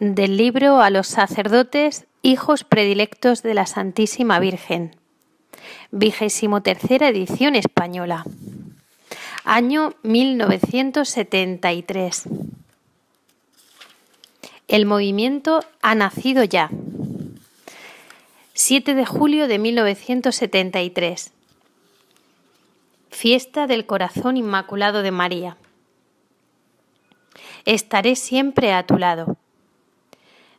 del libro a los sacerdotes, hijos predilectos de la Santísima Virgen. Vigésimo tercera edición española. Año 1973. El movimiento ha nacido ya. 7 de julio de 1973. Fiesta del Corazón Inmaculado de María. Estaré siempre a tu lado.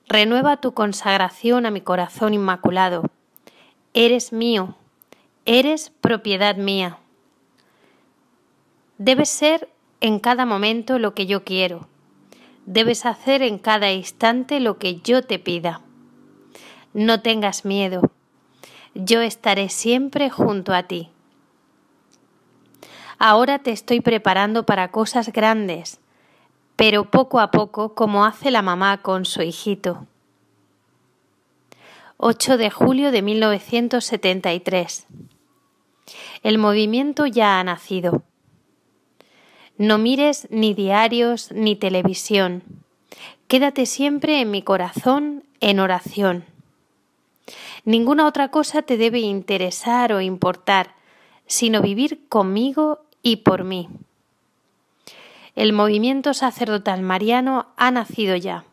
Renueva tu consagración a mi corazón inmaculado. Eres mío, eres propiedad mía. Debes ser en cada momento lo que yo quiero. Debes hacer en cada instante lo que yo te pida. No tengas miedo. Yo estaré siempre junto a ti. Ahora te estoy preparando para cosas grandes pero poco a poco como hace la mamá con su hijito. 8 de julio de 1973. El movimiento ya ha nacido. No mires ni diarios ni televisión. Quédate siempre en mi corazón en oración. Ninguna otra cosa te debe interesar o importar, sino vivir conmigo y por mí. El movimiento sacerdotal mariano ha nacido ya,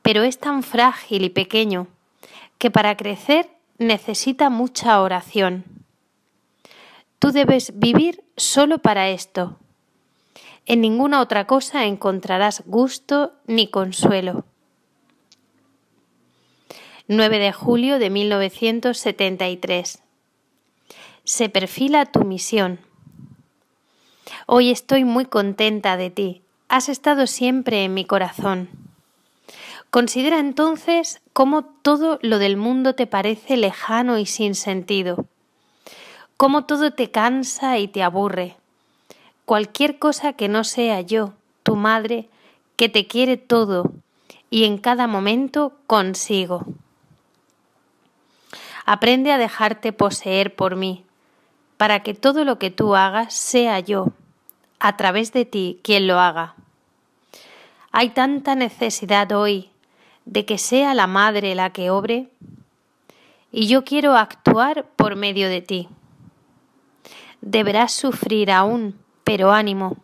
pero es tan frágil y pequeño que para crecer necesita mucha oración. Tú debes vivir solo para esto. En ninguna otra cosa encontrarás gusto ni consuelo. 9 de julio de 1973. Se perfila tu misión. Hoy estoy muy contenta de ti. Has estado siempre en mi corazón. Considera entonces cómo todo lo del mundo te parece lejano y sin sentido, cómo todo te cansa y te aburre. Cualquier cosa que no sea yo, tu madre, que te quiere todo y en cada momento consigo. Aprende a dejarte poseer por mí, para que todo lo que tú hagas sea yo, a través de ti, quien lo haga. Hay tanta necesidad hoy de que sea la madre la que obre, y yo quiero actuar por medio de ti. Deberás sufrir aún, pero ánimo.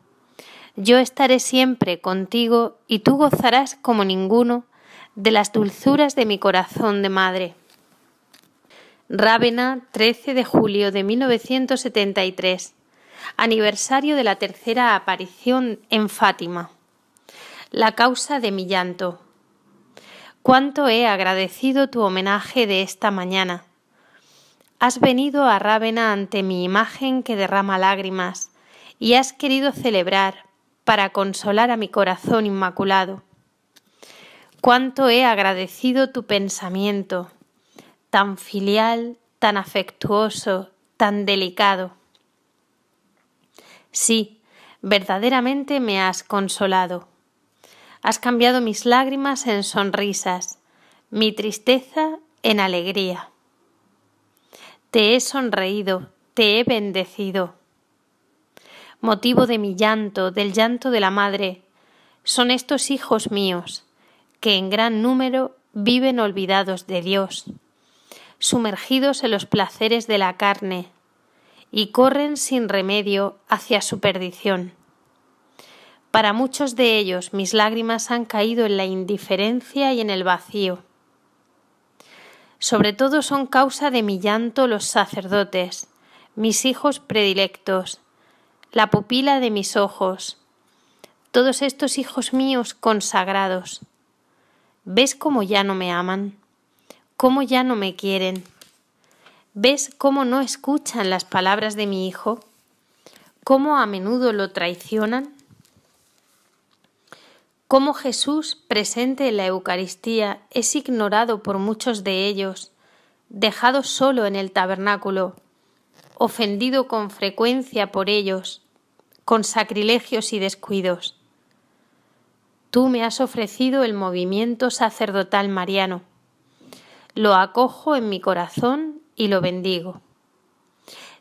Yo estaré siempre contigo y tú gozarás como ninguno de las dulzuras de mi corazón de madre. Rávena, 13 de julio de 1973, aniversario de la tercera aparición en Fátima. La causa de mi llanto. Cuánto he agradecido tu homenaje de esta mañana. Has venido a Rávena ante mi imagen que derrama lágrimas y has querido celebrar para consolar a mi corazón inmaculado. Cuánto he agradecido tu pensamiento, tan filial, tan afectuoso, tan delicado. Sí, verdaderamente me has consolado. Has cambiado mis lágrimas en sonrisas, mi tristeza en alegría. Te he sonreído, te he bendecido. Motivo de mi llanto, del llanto de la madre, son estos hijos míos, que en gran número viven olvidados de Dios sumergidos en los placeres de la carne y corren sin remedio hacia su perdición. Para muchos de ellos mis lágrimas han caído en la indiferencia y en el vacío. Sobre todo son causa de mi llanto los sacerdotes, mis hijos predilectos, la pupila de mis ojos, todos estos hijos míos consagrados. ¿Ves cómo ya no me aman? cómo ya no me quieren. ¿Ves cómo no escuchan las palabras de mi hijo? ¿Cómo a menudo lo traicionan? ¿Cómo Jesús presente en la Eucaristía es ignorado por muchos de ellos, dejado solo en el tabernáculo, ofendido con frecuencia por ellos, con sacrilegios y descuidos? Tú me has ofrecido el movimiento sacerdotal mariano lo acojo en mi corazón y lo bendigo.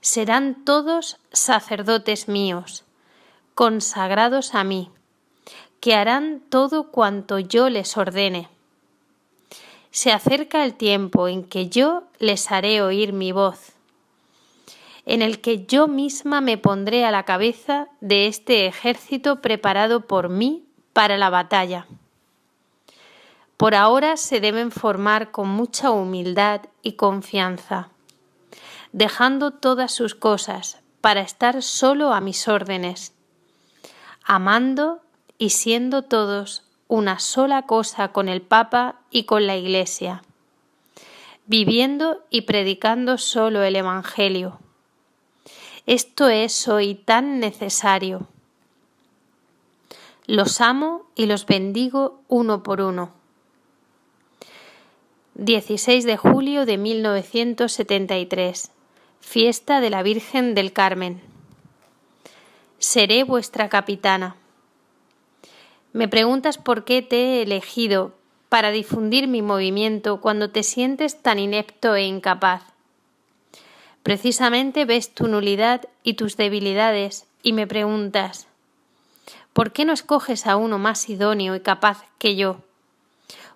Serán todos sacerdotes míos, consagrados a mí, que harán todo cuanto yo les ordene. Se acerca el tiempo en que yo les haré oír mi voz, en el que yo misma me pondré a la cabeza de este ejército preparado por mí para la batalla. Por ahora se deben formar con mucha humildad y confianza, dejando todas sus cosas para estar solo a mis órdenes, amando y siendo todos una sola cosa con el Papa y con la Iglesia, viviendo y predicando solo el Evangelio. Esto es hoy tan necesario. Los amo y los bendigo uno por uno. 16 de julio de 1973. Fiesta de la Virgen del Carmen. Seré vuestra capitana. Me preguntas por qué te he elegido para difundir mi movimiento cuando te sientes tan inepto e incapaz. Precisamente ves tu nulidad y tus debilidades y me preguntas, ¿por qué no escoges a uno más idóneo y capaz que yo?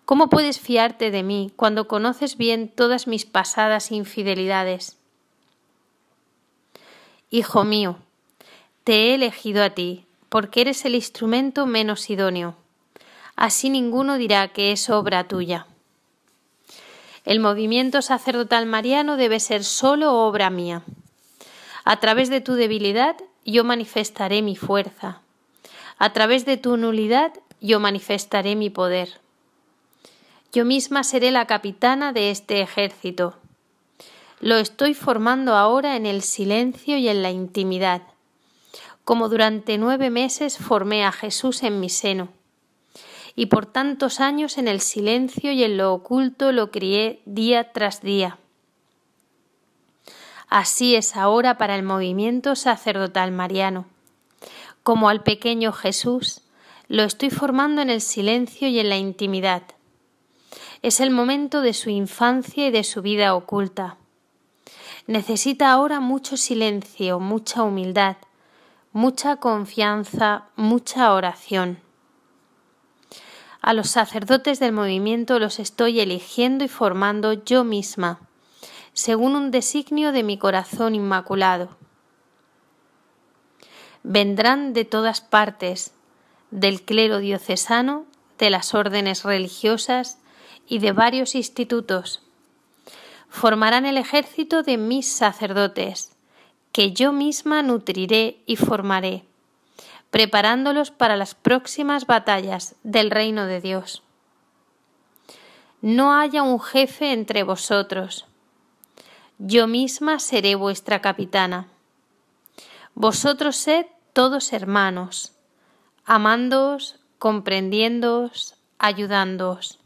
¿Cómo puedes fiarte de mí cuando conoces bien todas mis pasadas infidelidades? Hijo mío, te he elegido a ti, porque eres el instrumento menos idóneo. Así ninguno dirá que es obra tuya. El movimiento sacerdotal mariano debe ser solo obra mía. A través de tu debilidad yo manifestaré mi fuerza. A través de tu nulidad yo manifestaré mi poder. Yo misma seré la capitana de este ejército. Lo estoy formando ahora en el silencio y en la intimidad, como durante nueve meses formé a Jesús en mi seno, y por tantos años en el silencio y en lo oculto lo crié día tras día. Así es ahora para el movimiento sacerdotal mariano. Como al pequeño Jesús, lo estoy formando en el silencio y en la intimidad, es el momento de su infancia y de su vida oculta. Necesita ahora mucho silencio, mucha humildad, mucha confianza, mucha oración. A los sacerdotes del movimiento los estoy eligiendo y formando yo misma, según un designio de mi corazón inmaculado. Vendrán de todas partes, del clero diocesano, de las órdenes religiosas, y de varios institutos. Formarán el ejército de mis sacerdotes, que yo misma nutriré y formaré, preparándolos para las próximas batallas del reino de Dios. No haya un jefe entre vosotros. Yo misma seré vuestra capitana. Vosotros sed todos hermanos, amándoos, comprendiéndoos, ayudándoos.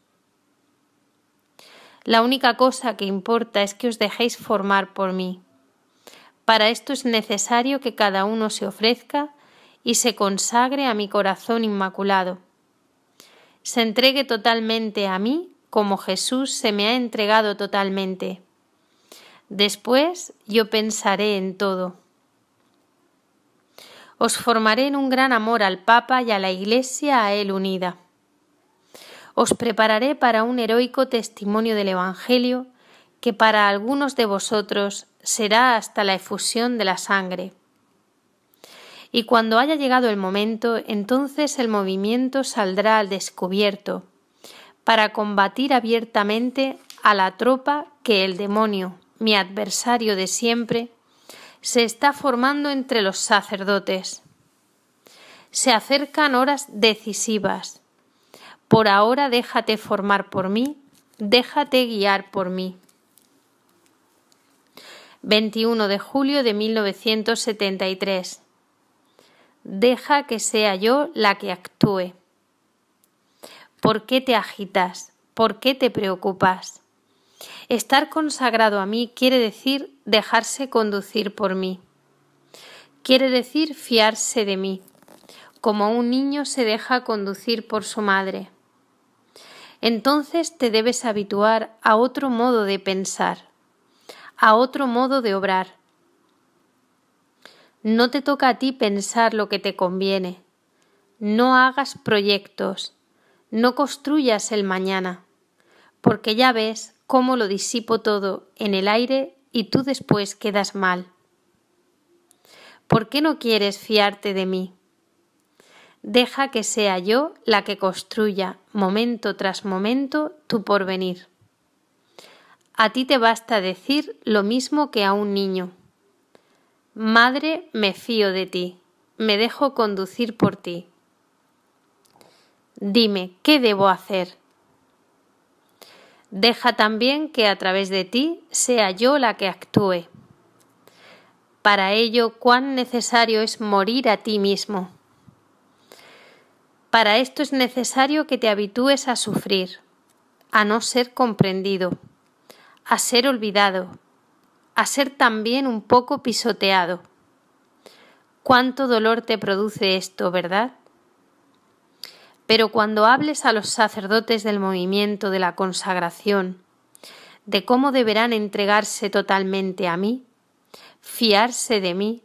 La única cosa que importa es que os dejéis formar por mí. Para esto es necesario que cada uno se ofrezca y se consagre a mi corazón inmaculado. Se entregue totalmente a mí como Jesús se me ha entregado totalmente. Después yo pensaré en todo. Os formaré en un gran amor al Papa y a la Iglesia a él unida os prepararé para un heroico testimonio del Evangelio que para algunos de vosotros será hasta la efusión de la sangre. Y cuando haya llegado el momento, entonces el movimiento saldrá al descubierto, para combatir abiertamente a la tropa que el demonio, mi adversario de siempre, se está formando entre los sacerdotes. Se acercan horas decisivas. Por ahora déjate formar por mí, déjate guiar por mí. 21 de julio de 1973. Deja que sea yo la que actúe. ¿Por qué te agitas? ¿Por qué te preocupas? Estar consagrado a mí quiere decir dejarse conducir por mí. Quiere decir fiarse de mí, como un niño se deja conducir por su madre entonces te debes habituar a otro modo de pensar, a otro modo de obrar. No te toca a ti pensar lo que te conviene. No hagas proyectos, no construyas el mañana, porque ya ves cómo lo disipo todo en el aire y tú después quedas mal. ¿Por qué no quieres fiarte de mí? Deja que sea yo la que construya, momento tras momento, tu porvenir. A ti te basta decir lo mismo que a un niño. Madre, me fío de ti, me dejo conducir por ti. Dime, ¿qué debo hacer? Deja también que a través de ti sea yo la que actúe. Para ello, cuán necesario es morir a ti mismo. Para esto es necesario que te habitúes a sufrir, a no ser comprendido, a ser olvidado, a ser también un poco pisoteado. Cuánto dolor te produce esto, ¿verdad? Pero cuando hables a los sacerdotes del movimiento de la consagración, de cómo deberán entregarse totalmente a mí, fiarse de mí,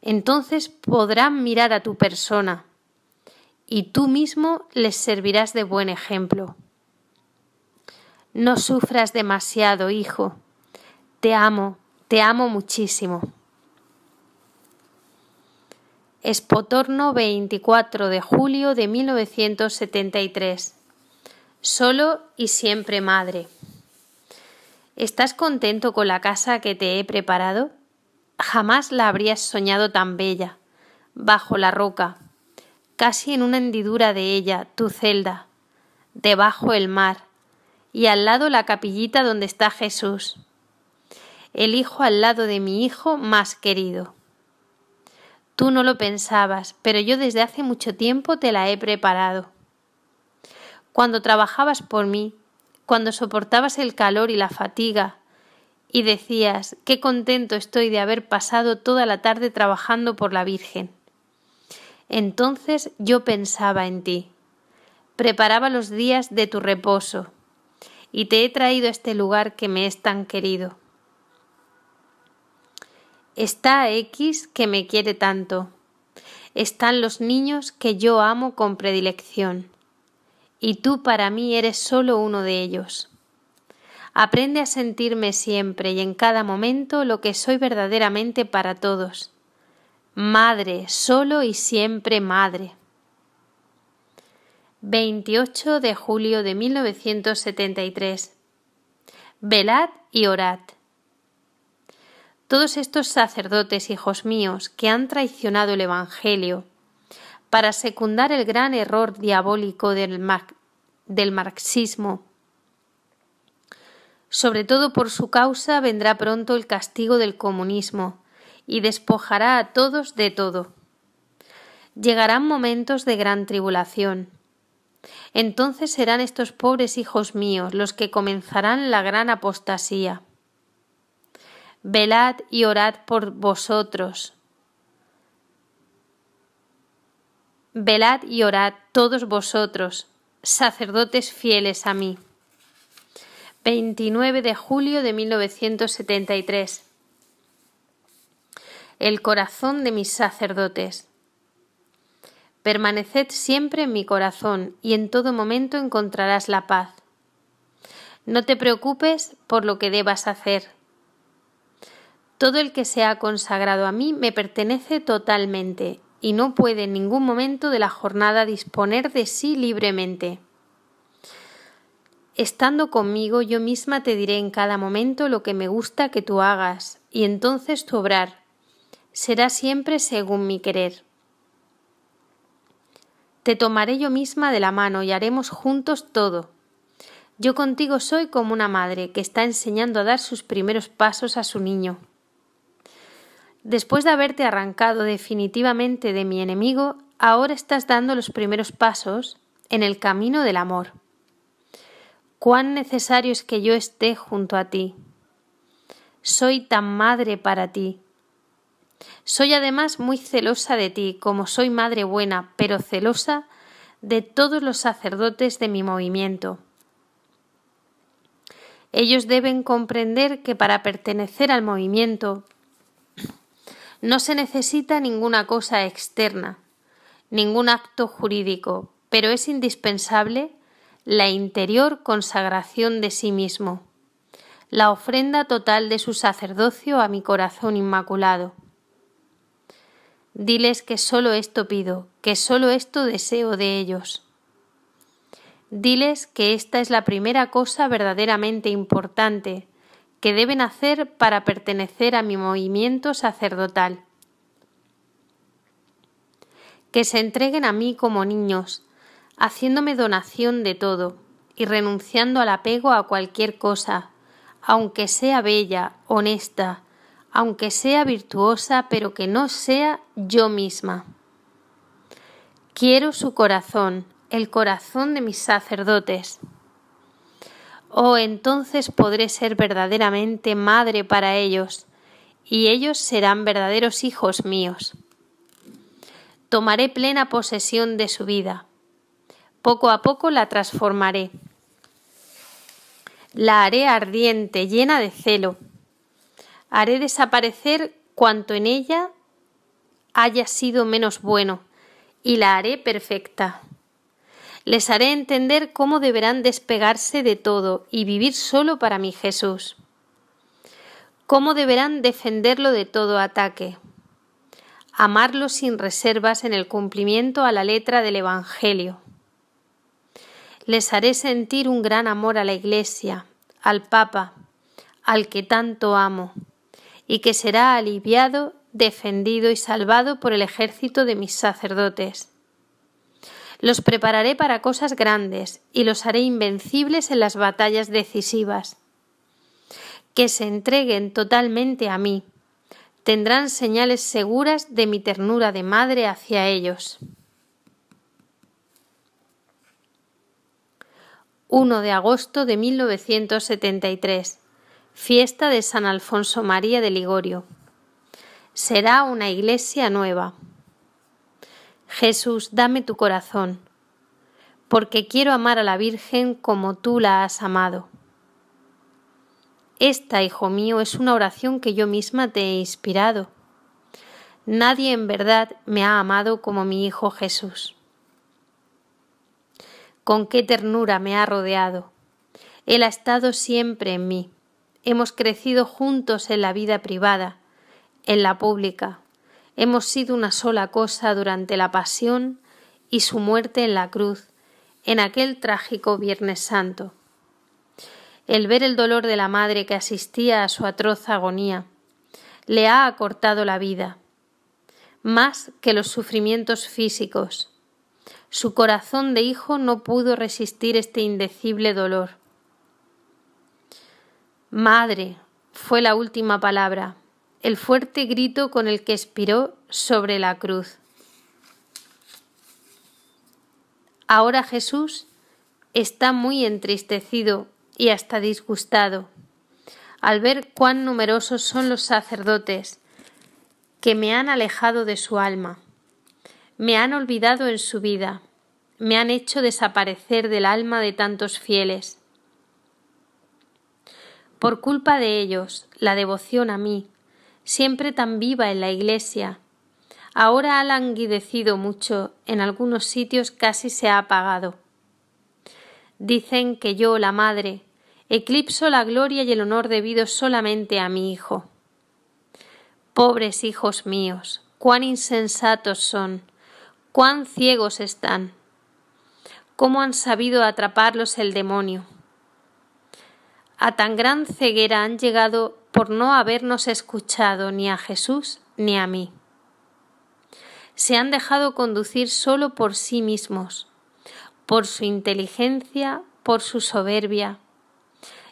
entonces podrán mirar a tu persona y tú mismo les servirás de buen ejemplo. No sufras demasiado, hijo. Te amo, te amo muchísimo. Espotorno 24 de julio de 1973. Solo y siempre madre. ¿Estás contento con la casa que te he preparado? Jamás la habrías soñado tan bella, bajo la roca, casi en una hendidura de ella, tu celda, debajo el mar, y al lado la capillita donde está Jesús, el hijo al lado de mi hijo más querido. Tú no lo pensabas, pero yo desde hace mucho tiempo te la he preparado. Cuando trabajabas por mí, cuando soportabas el calor y la fatiga, y decías, qué contento estoy de haber pasado toda la tarde trabajando por la Virgen. Entonces yo pensaba en ti. Preparaba los días de tu reposo, y te he traído a este lugar que me es tan querido. Está X que me quiere tanto. Están los niños que yo amo con predilección. Y tú para mí eres solo uno de ellos. Aprende a sentirme siempre y en cada momento lo que soy verdaderamente para todos Madre, solo y siempre madre. 28 de julio de 1973. Velad y orad. Todos estos sacerdotes, hijos míos, que han traicionado el Evangelio, para secundar el gran error diabólico del, del marxismo, sobre todo por su causa vendrá pronto el castigo del comunismo y despojará a todos de todo. Llegarán momentos de gran tribulación. Entonces serán estos pobres hijos míos los que comenzarán la gran apostasía. Velad y orad por vosotros. Velad y orad todos vosotros, sacerdotes fieles a mí. 29 de julio de 1973 el corazón de mis sacerdotes. Permaneced siempre en mi corazón y en todo momento encontrarás la paz. No te preocupes por lo que debas hacer. Todo el que se ha consagrado a mí me pertenece totalmente y no puede en ningún momento de la jornada disponer de sí libremente. Estando conmigo yo misma te diré en cada momento lo que me gusta que tú hagas, y entonces tu obrar, será siempre según mi querer. Te tomaré yo misma de la mano y haremos juntos todo. Yo contigo soy como una madre que está enseñando a dar sus primeros pasos a su niño. Después de haberte arrancado definitivamente de mi enemigo, ahora estás dando los primeros pasos en el camino del amor. Cuán necesario es que yo esté junto a ti. Soy tan madre para ti. Soy además muy celosa de ti, como soy madre buena, pero celosa de todos los sacerdotes de mi movimiento. Ellos deben comprender que para pertenecer al movimiento no se necesita ninguna cosa externa, ningún acto jurídico, pero es indispensable la interior consagración de sí mismo, la ofrenda total de su sacerdocio a mi corazón inmaculado. Diles que solo esto pido, que solo esto deseo de ellos. Diles que esta es la primera cosa verdaderamente importante que deben hacer para pertenecer a mi movimiento sacerdotal. Que se entreguen a mí como niños, haciéndome donación de todo y renunciando al apego a cualquier cosa, aunque sea bella, honesta, aunque sea virtuosa, pero que no sea yo misma. Quiero su corazón, el corazón de mis sacerdotes. Oh, entonces podré ser verdaderamente madre para ellos, y ellos serán verdaderos hijos míos. Tomaré plena posesión de su vida. Poco a poco la transformaré. La haré ardiente, llena de celo haré desaparecer cuanto en ella haya sido menos bueno, y la haré perfecta. Les haré entender cómo deberán despegarse de todo y vivir solo para mi Jesús. Cómo deberán defenderlo de todo ataque. Amarlo sin reservas en el cumplimiento a la letra del Evangelio. Les haré sentir un gran amor a la Iglesia, al Papa, al que tanto amo y que será aliviado, defendido y salvado por el ejército de mis sacerdotes. Los prepararé para cosas grandes y los haré invencibles en las batallas decisivas. Que se entreguen totalmente a mí. Tendrán señales seguras de mi ternura de madre hacia ellos. 1 de agosto de 1973 Fiesta de San Alfonso María de Ligorio. Será una iglesia nueva. Jesús, dame tu corazón, porque quiero amar a la Virgen como tú la has amado. Esta, hijo mío, es una oración que yo misma te he inspirado. Nadie en verdad me ha amado como mi Hijo Jesús. Con qué ternura me ha rodeado. Él ha estado siempre en mí. Hemos crecido juntos en la vida privada, en la pública. Hemos sido una sola cosa durante la pasión y su muerte en la cruz, en aquel trágico Viernes Santo. El ver el dolor de la madre que asistía a su atroz agonía le ha acortado la vida, más que los sufrimientos físicos. Su corazón de hijo no pudo resistir este indecible dolor. Madre, fue la última palabra, el fuerte grito con el que expiró sobre la cruz. Ahora Jesús está muy entristecido y hasta disgustado al ver cuán numerosos son los sacerdotes que me han alejado de su alma, me han olvidado en su vida, me han hecho desaparecer del alma de tantos fieles. Por culpa de ellos, la devoción a mí, siempre tan viva en la iglesia, ahora ha languidecido mucho, en algunos sitios casi se ha apagado. Dicen que yo, la madre, eclipso la gloria y el honor debido solamente a mi hijo. Pobres hijos míos, cuán insensatos son, cuán ciegos están, cómo han sabido atraparlos el demonio. A tan gran ceguera han llegado por no habernos escuchado ni a Jesús ni a mí. Se han dejado conducir solo por sí mismos, por su inteligencia, por su soberbia,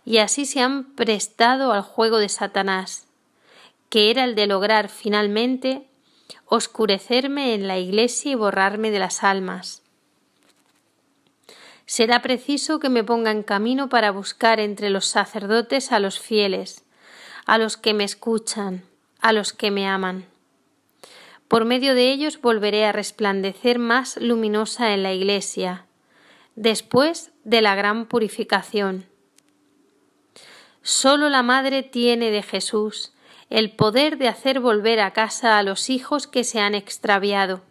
y así se han prestado al juego de Satanás, que era el de lograr finalmente oscurecerme en la iglesia y borrarme de las almas será preciso que me ponga en camino para buscar entre los sacerdotes a los fieles, a los que me escuchan, a los que me aman. Por medio de ellos volveré a resplandecer más luminosa en la Iglesia, después de la gran purificación. Solo la Madre tiene de Jesús el poder de hacer volver a casa a los hijos que se han extraviado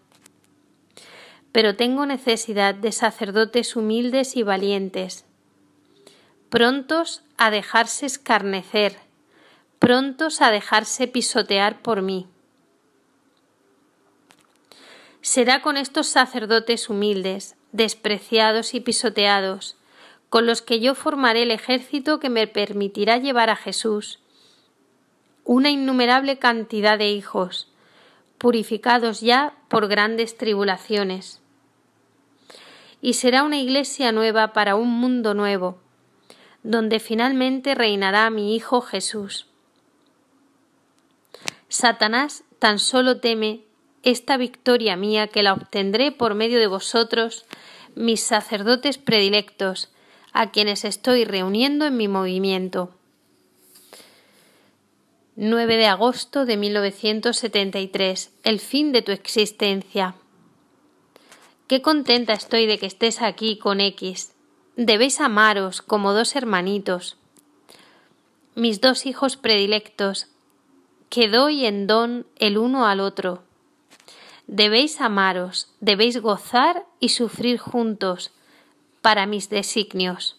pero tengo necesidad de sacerdotes humildes y valientes, prontos a dejarse escarnecer, prontos a dejarse pisotear por mí. Será con estos sacerdotes humildes, despreciados y pisoteados, con los que yo formaré el ejército que me permitirá llevar a Jesús, una innumerable cantidad de hijos, purificados ya por grandes tribulaciones. Y será una iglesia nueva para un mundo nuevo, donde finalmente reinará mi Hijo Jesús. Satanás tan solo teme esta victoria mía que la obtendré por medio de vosotros, mis sacerdotes predilectos, a quienes estoy reuniendo en mi movimiento. 9 de agosto de 1973. El fin de tu existencia. Qué contenta estoy de que estés aquí con X. Debéis amaros como dos hermanitos. Mis dos hijos predilectos, que doy en don el uno al otro. Debéis amaros, debéis gozar y sufrir juntos para mis designios,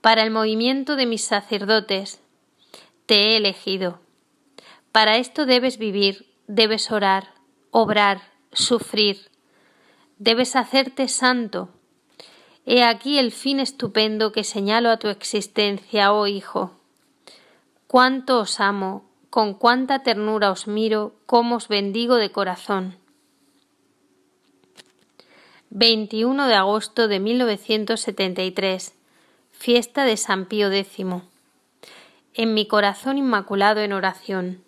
para el movimiento de mis sacerdotes, te he elegido. Para esto debes vivir, debes orar, obrar, sufrir. Debes hacerte santo. He aquí el fin estupendo que señalo a tu existencia, oh Hijo. Cuánto os amo, con cuánta ternura os miro, cómo os bendigo de corazón. 21 de agosto de 1973, fiesta de San Pío X en mi corazón inmaculado en oración.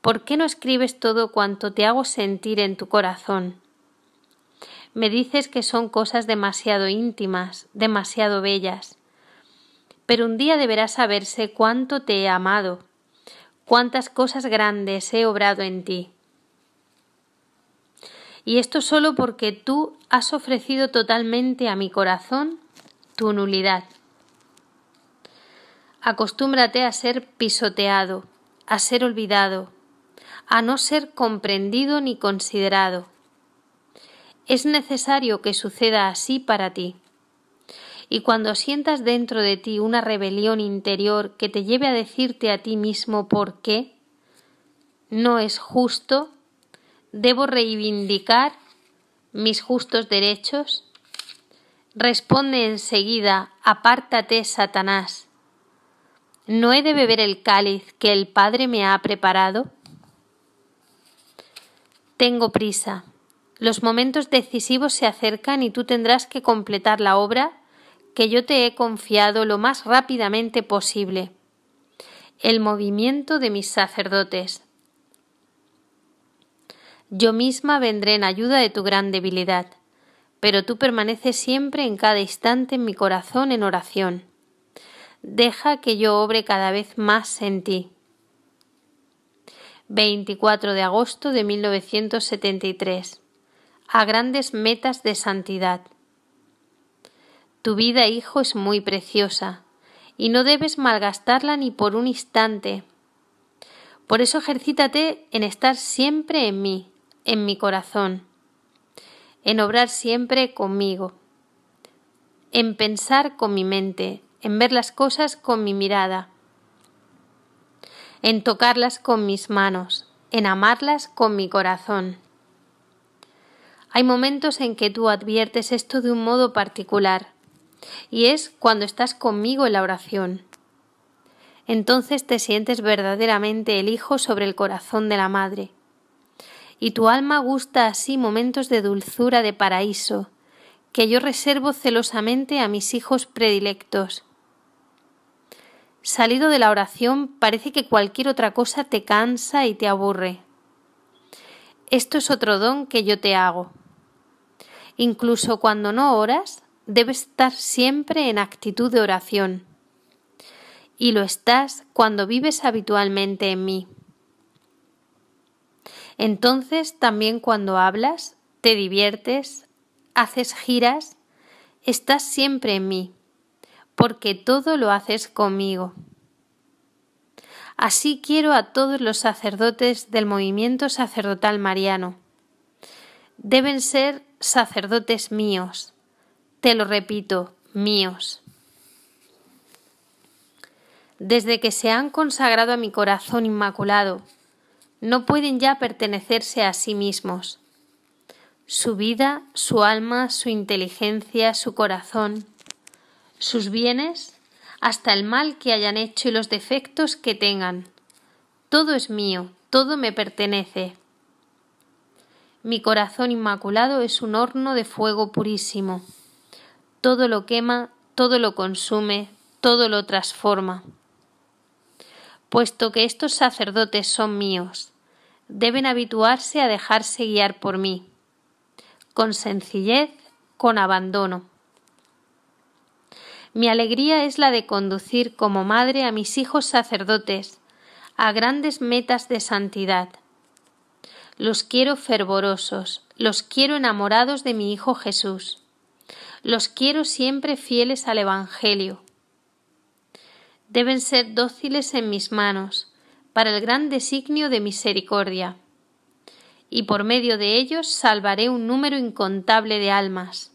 ¿Por qué no escribes todo cuanto te hago sentir en tu corazón? Me dices que son cosas demasiado íntimas, demasiado bellas. Pero un día deberá saberse cuánto te he amado, cuántas cosas grandes he obrado en ti. Y esto solo porque tú has ofrecido totalmente a mi corazón tu nulidad acostúmbrate a ser pisoteado, a ser olvidado, a no ser comprendido ni considerado. Es necesario que suceda así para ti. Y cuando sientas dentro de ti una rebelión interior que te lleve a decirte a ti mismo por qué, no es justo, debo reivindicar mis justos derechos, responde enseguida, apártate, Satanás, ¿no he de beber el cáliz que el Padre me ha preparado? Tengo prisa. Los momentos decisivos se acercan y tú tendrás que completar la obra que yo te he confiado lo más rápidamente posible. El movimiento de mis sacerdotes. Yo misma vendré en ayuda de tu gran debilidad, pero tú permaneces siempre en cada instante en mi corazón en oración deja que yo obre cada vez más en ti. 24 de agosto de 1973. A grandes metas de santidad. Tu vida, hijo, es muy preciosa, y no debes malgastarla ni por un instante. Por eso ejercítate en estar siempre en mí, en mi corazón, en obrar siempre conmigo, en pensar con mi mente, en ver las cosas con mi mirada, en tocarlas con mis manos, en amarlas con mi corazón. Hay momentos en que tú adviertes esto de un modo particular, y es cuando estás conmigo en la oración. Entonces te sientes verdaderamente el hijo sobre el corazón de la madre, y tu alma gusta así momentos de dulzura de paraíso, que yo reservo celosamente a mis hijos predilectos, Salido de la oración parece que cualquier otra cosa te cansa y te aburre. Esto es otro don que yo te hago. Incluso cuando no oras, debes estar siempre en actitud de oración. Y lo estás cuando vives habitualmente en mí. Entonces también cuando hablas, te diviertes, haces giras, estás siempre en mí porque todo lo haces conmigo. Así quiero a todos los sacerdotes del movimiento sacerdotal mariano. Deben ser sacerdotes míos. Te lo repito, míos. Desde que se han consagrado a mi corazón inmaculado, no pueden ya pertenecerse a sí mismos. Su vida, su alma, su inteligencia, su corazón, sus bienes, hasta el mal que hayan hecho y los defectos que tengan. Todo es mío, todo me pertenece. Mi corazón inmaculado es un horno de fuego purísimo. Todo lo quema, todo lo consume, todo lo transforma. Puesto que estos sacerdotes son míos, deben habituarse a dejarse guiar por mí, con sencillez, con abandono. Mi alegría es la de conducir como madre a mis hijos sacerdotes, a grandes metas de santidad. Los quiero fervorosos, los quiero enamorados de mi Hijo Jesús, los quiero siempre fieles al Evangelio. Deben ser dóciles en mis manos, para el gran designio de misericordia, y por medio de ellos salvaré un número incontable de almas.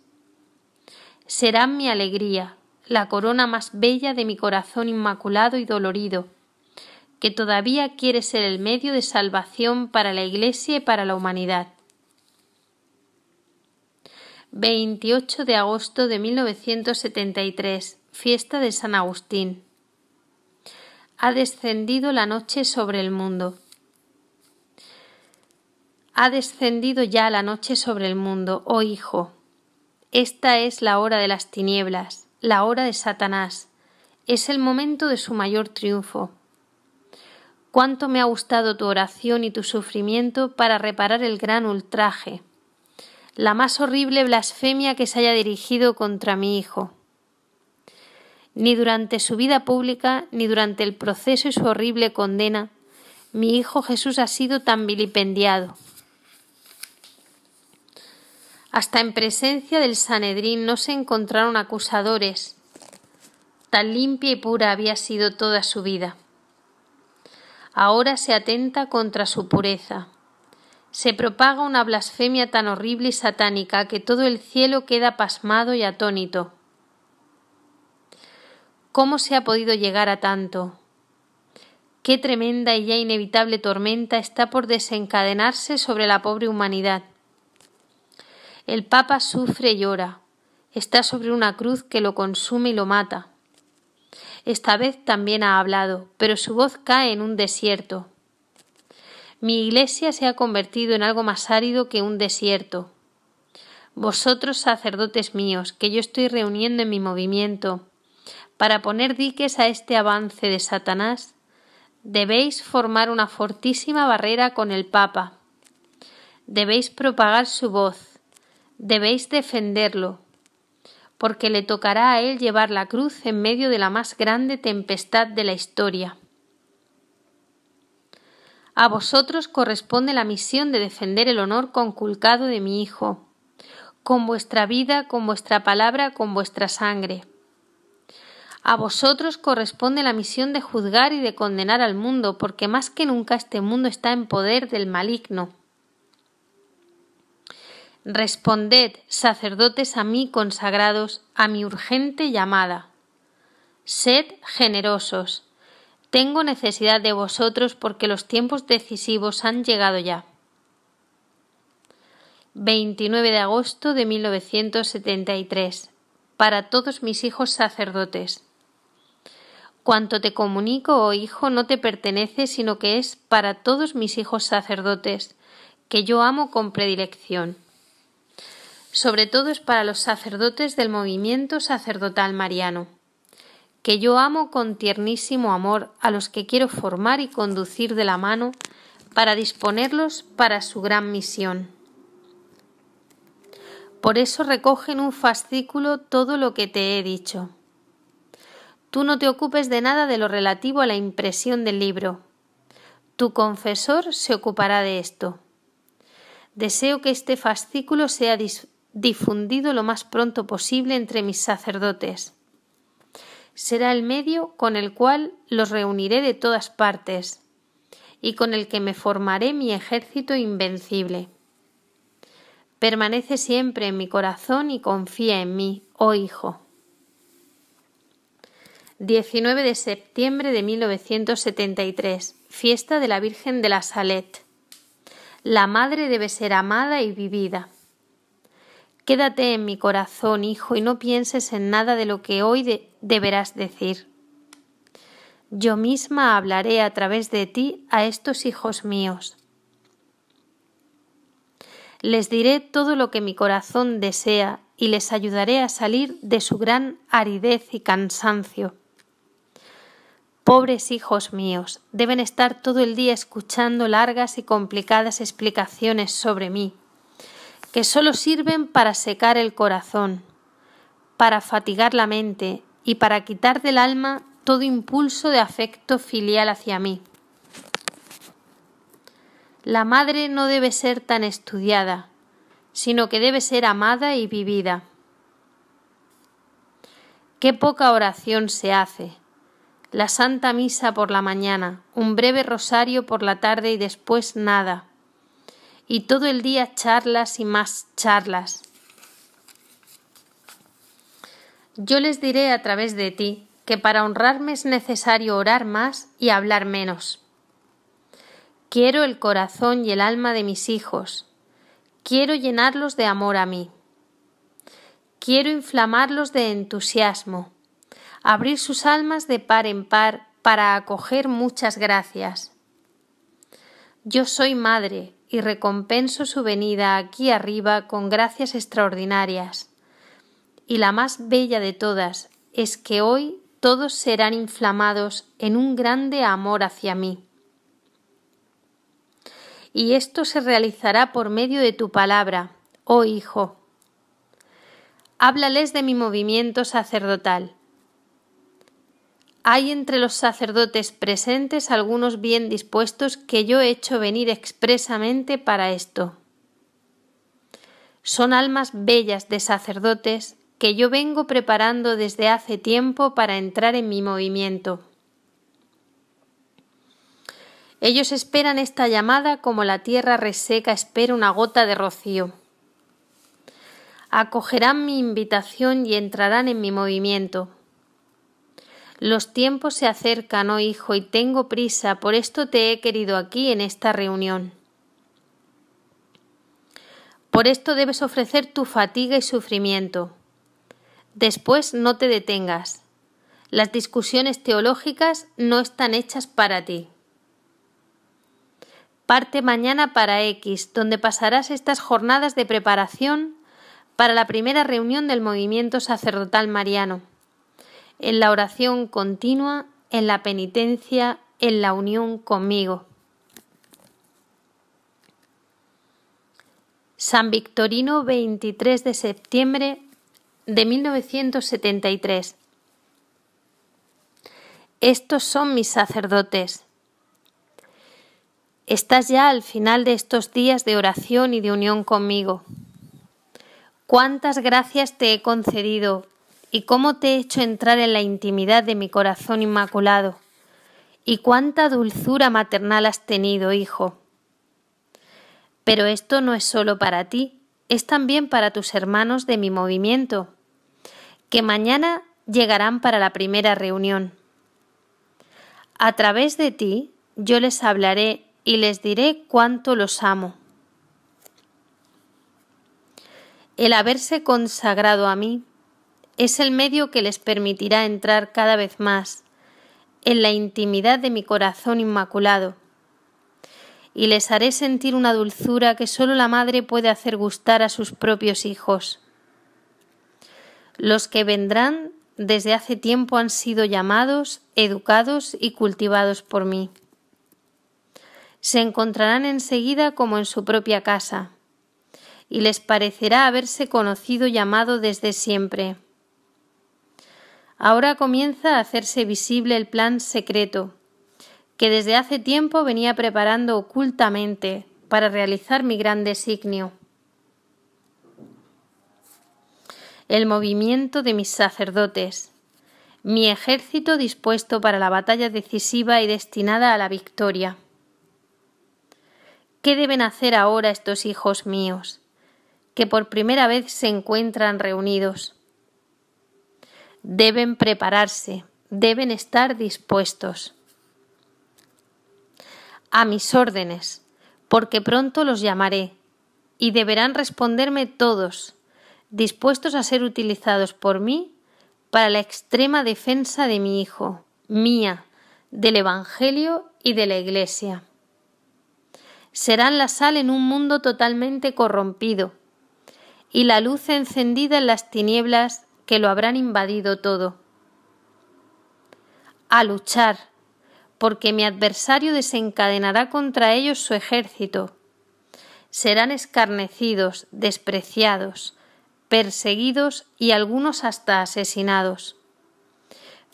Serán mi alegría, la corona más bella de mi corazón inmaculado y dolorido, que todavía quiere ser el medio de salvación para la Iglesia y para la humanidad. 28 de agosto de 1973, fiesta de San Agustín. Ha descendido la noche sobre el mundo. Ha descendido ya la noche sobre el mundo, oh Hijo. Esta es la hora de las tinieblas la hora de Satanás. Es el momento de su mayor triunfo. Cuánto me ha gustado tu oración y tu sufrimiento para reparar el gran ultraje, la más horrible blasfemia que se haya dirigido contra mi hijo. Ni durante su vida pública, ni durante el proceso y su horrible condena, mi hijo Jesús ha sido tan vilipendiado. Hasta en presencia del Sanedrín no se encontraron acusadores. Tan limpia y pura había sido toda su vida. Ahora se atenta contra su pureza. Se propaga una blasfemia tan horrible y satánica que todo el cielo queda pasmado y atónito. ¿Cómo se ha podido llegar a tanto? Qué tremenda y ya inevitable tormenta está por desencadenarse sobre la pobre humanidad. El Papa sufre y llora. Está sobre una cruz que lo consume y lo mata. Esta vez también ha hablado, pero su voz cae en un desierto. Mi iglesia se ha convertido en algo más árido que un desierto. Vosotros, sacerdotes míos, que yo estoy reuniendo en mi movimiento, para poner diques a este avance de Satanás, debéis formar una fortísima barrera con el Papa. Debéis propagar su voz, Debéis defenderlo, porque le tocará a él llevar la cruz en medio de la más grande tempestad de la historia. A vosotros corresponde la misión de defender el honor conculcado de mi Hijo, con vuestra vida, con vuestra palabra, con vuestra sangre. A vosotros corresponde la misión de juzgar y de condenar al mundo, porque más que nunca este mundo está en poder del maligno. Responded, sacerdotes a mí consagrados, a mi urgente llamada. Sed generosos. Tengo necesidad de vosotros porque los tiempos decisivos han llegado ya. 29 de agosto de 1973. Para todos mis hijos sacerdotes. Cuanto te comunico, oh hijo, no te pertenece, sino que es para todos mis hijos sacerdotes, que yo amo con predilección sobre todo es para los sacerdotes del movimiento sacerdotal mariano, que yo amo con tiernísimo amor a los que quiero formar y conducir de la mano para disponerlos para su gran misión. Por eso recoge en un fascículo todo lo que te he dicho. Tú no te ocupes de nada de lo relativo a la impresión del libro. Tu confesor se ocupará de esto. Deseo que este fascículo sea difundido lo más pronto posible entre mis sacerdotes. Será el medio con el cual los reuniré de todas partes y con el que me formaré mi ejército invencible. Permanece siempre en mi corazón y confía en mí, oh hijo. 19 de septiembre de 1973, fiesta de la Virgen de la Salet. La madre debe ser amada y vivida. Quédate en mi corazón, hijo, y no pienses en nada de lo que hoy deberás decir. Yo misma hablaré a través de ti a estos hijos míos. Les diré todo lo que mi corazón desea y les ayudaré a salir de su gran aridez y cansancio. Pobres hijos míos, deben estar todo el día escuchando largas y complicadas explicaciones sobre mí que solo sirven para secar el corazón, para fatigar la mente y para quitar del alma todo impulso de afecto filial hacia mí. La madre no debe ser tan estudiada, sino que debe ser amada y vivida. Qué poca oración se hace. La Santa Misa por la mañana, un breve rosario por la tarde y después nada y todo el día charlas y más charlas. Yo les diré a través de ti que para honrarme es necesario orar más y hablar menos. Quiero el corazón y el alma de mis hijos. Quiero llenarlos de amor a mí. Quiero inflamarlos de entusiasmo, abrir sus almas de par en par para acoger muchas gracias. Yo soy madre, y recompenso su venida aquí arriba con gracias extraordinarias. Y la más bella de todas es que hoy todos serán inflamados en un grande amor hacia mí. Y esto se realizará por medio de tu palabra, oh Hijo. Háblales de mi movimiento sacerdotal hay entre los sacerdotes presentes algunos bien dispuestos que yo he hecho venir expresamente para esto. Son almas bellas de sacerdotes que yo vengo preparando desde hace tiempo para entrar en mi movimiento. Ellos esperan esta llamada como la tierra reseca espera una gota de rocío. Acogerán mi invitación y entrarán en mi movimiento. Los tiempos se acercan, oh hijo, y tengo prisa, por esto te he querido aquí en esta reunión. Por esto debes ofrecer tu fatiga y sufrimiento. Después no te detengas. Las discusiones teológicas no están hechas para ti. Parte mañana para X, donde pasarás estas jornadas de preparación para la primera reunión del movimiento sacerdotal mariano en la oración continua, en la penitencia, en la unión conmigo. San Victorino 23 de septiembre de 1973. Estos son mis sacerdotes. Estás ya al final de estos días de oración y de unión conmigo. Cuántas gracias te he concedido, y cómo te he hecho entrar en la intimidad de mi corazón inmaculado, y cuánta dulzura maternal has tenido, hijo. Pero esto no es solo para ti, es también para tus hermanos de mi movimiento, que mañana llegarán para la primera reunión. A través de ti yo les hablaré y les diré cuánto los amo. El haberse consagrado a mí es el medio que les permitirá entrar cada vez más en la intimidad de mi corazón inmaculado, y les haré sentir una dulzura que sólo la madre puede hacer gustar a sus propios hijos. Los que vendrán desde hace tiempo han sido llamados, educados y cultivados por mí. Se encontrarán enseguida como en su propia casa, y les parecerá haberse conocido y amado desde siempre. Ahora comienza a hacerse visible el plan secreto que desde hace tiempo venía preparando ocultamente para realizar mi gran designio. El movimiento de mis sacerdotes, mi ejército dispuesto para la batalla decisiva y destinada a la victoria. ¿Qué deben hacer ahora estos hijos míos, que por primera vez se encuentran reunidos? deben prepararse, deben estar dispuestos. A mis órdenes, porque pronto los llamaré, y deberán responderme todos, dispuestos a ser utilizados por mí para la extrema defensa de mi Hijo, mía, del Evangelio y de la Iglesia. Serán la sal en un mundo totalmente corrompido, y la luz encendida en las tinieblas que lo habrán invadido todo. A luchar, porque mi adversario desencadenará contra ellos su ejército. Serán escarnecidos, despreciados, perseguidos y algunos hasta asesinados.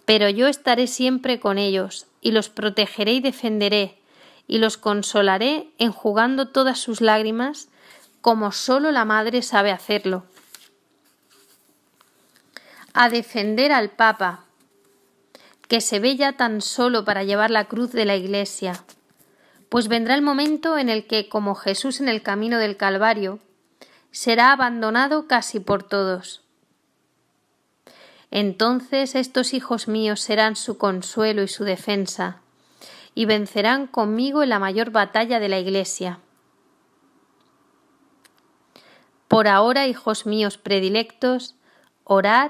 Pero yo estaré siempre con ellos, y los protegeré y defenderé, y los consolaré enjugando todas sus lágrimas, como sólo la madre sabe hacerlo a defender al Papa, que se ve ya tan solo para llevar la cruz de la Iglesia. Pues vendrá el momento en el que, como Jesús en el camino del Calvario, será abandonado casi por todos. Entonces estos hijos míos serán su consuelo y su defensa, y vencerán conmigo en la mayor batalla de la Iglesia. Por ahora, hijos míos predilectos, orad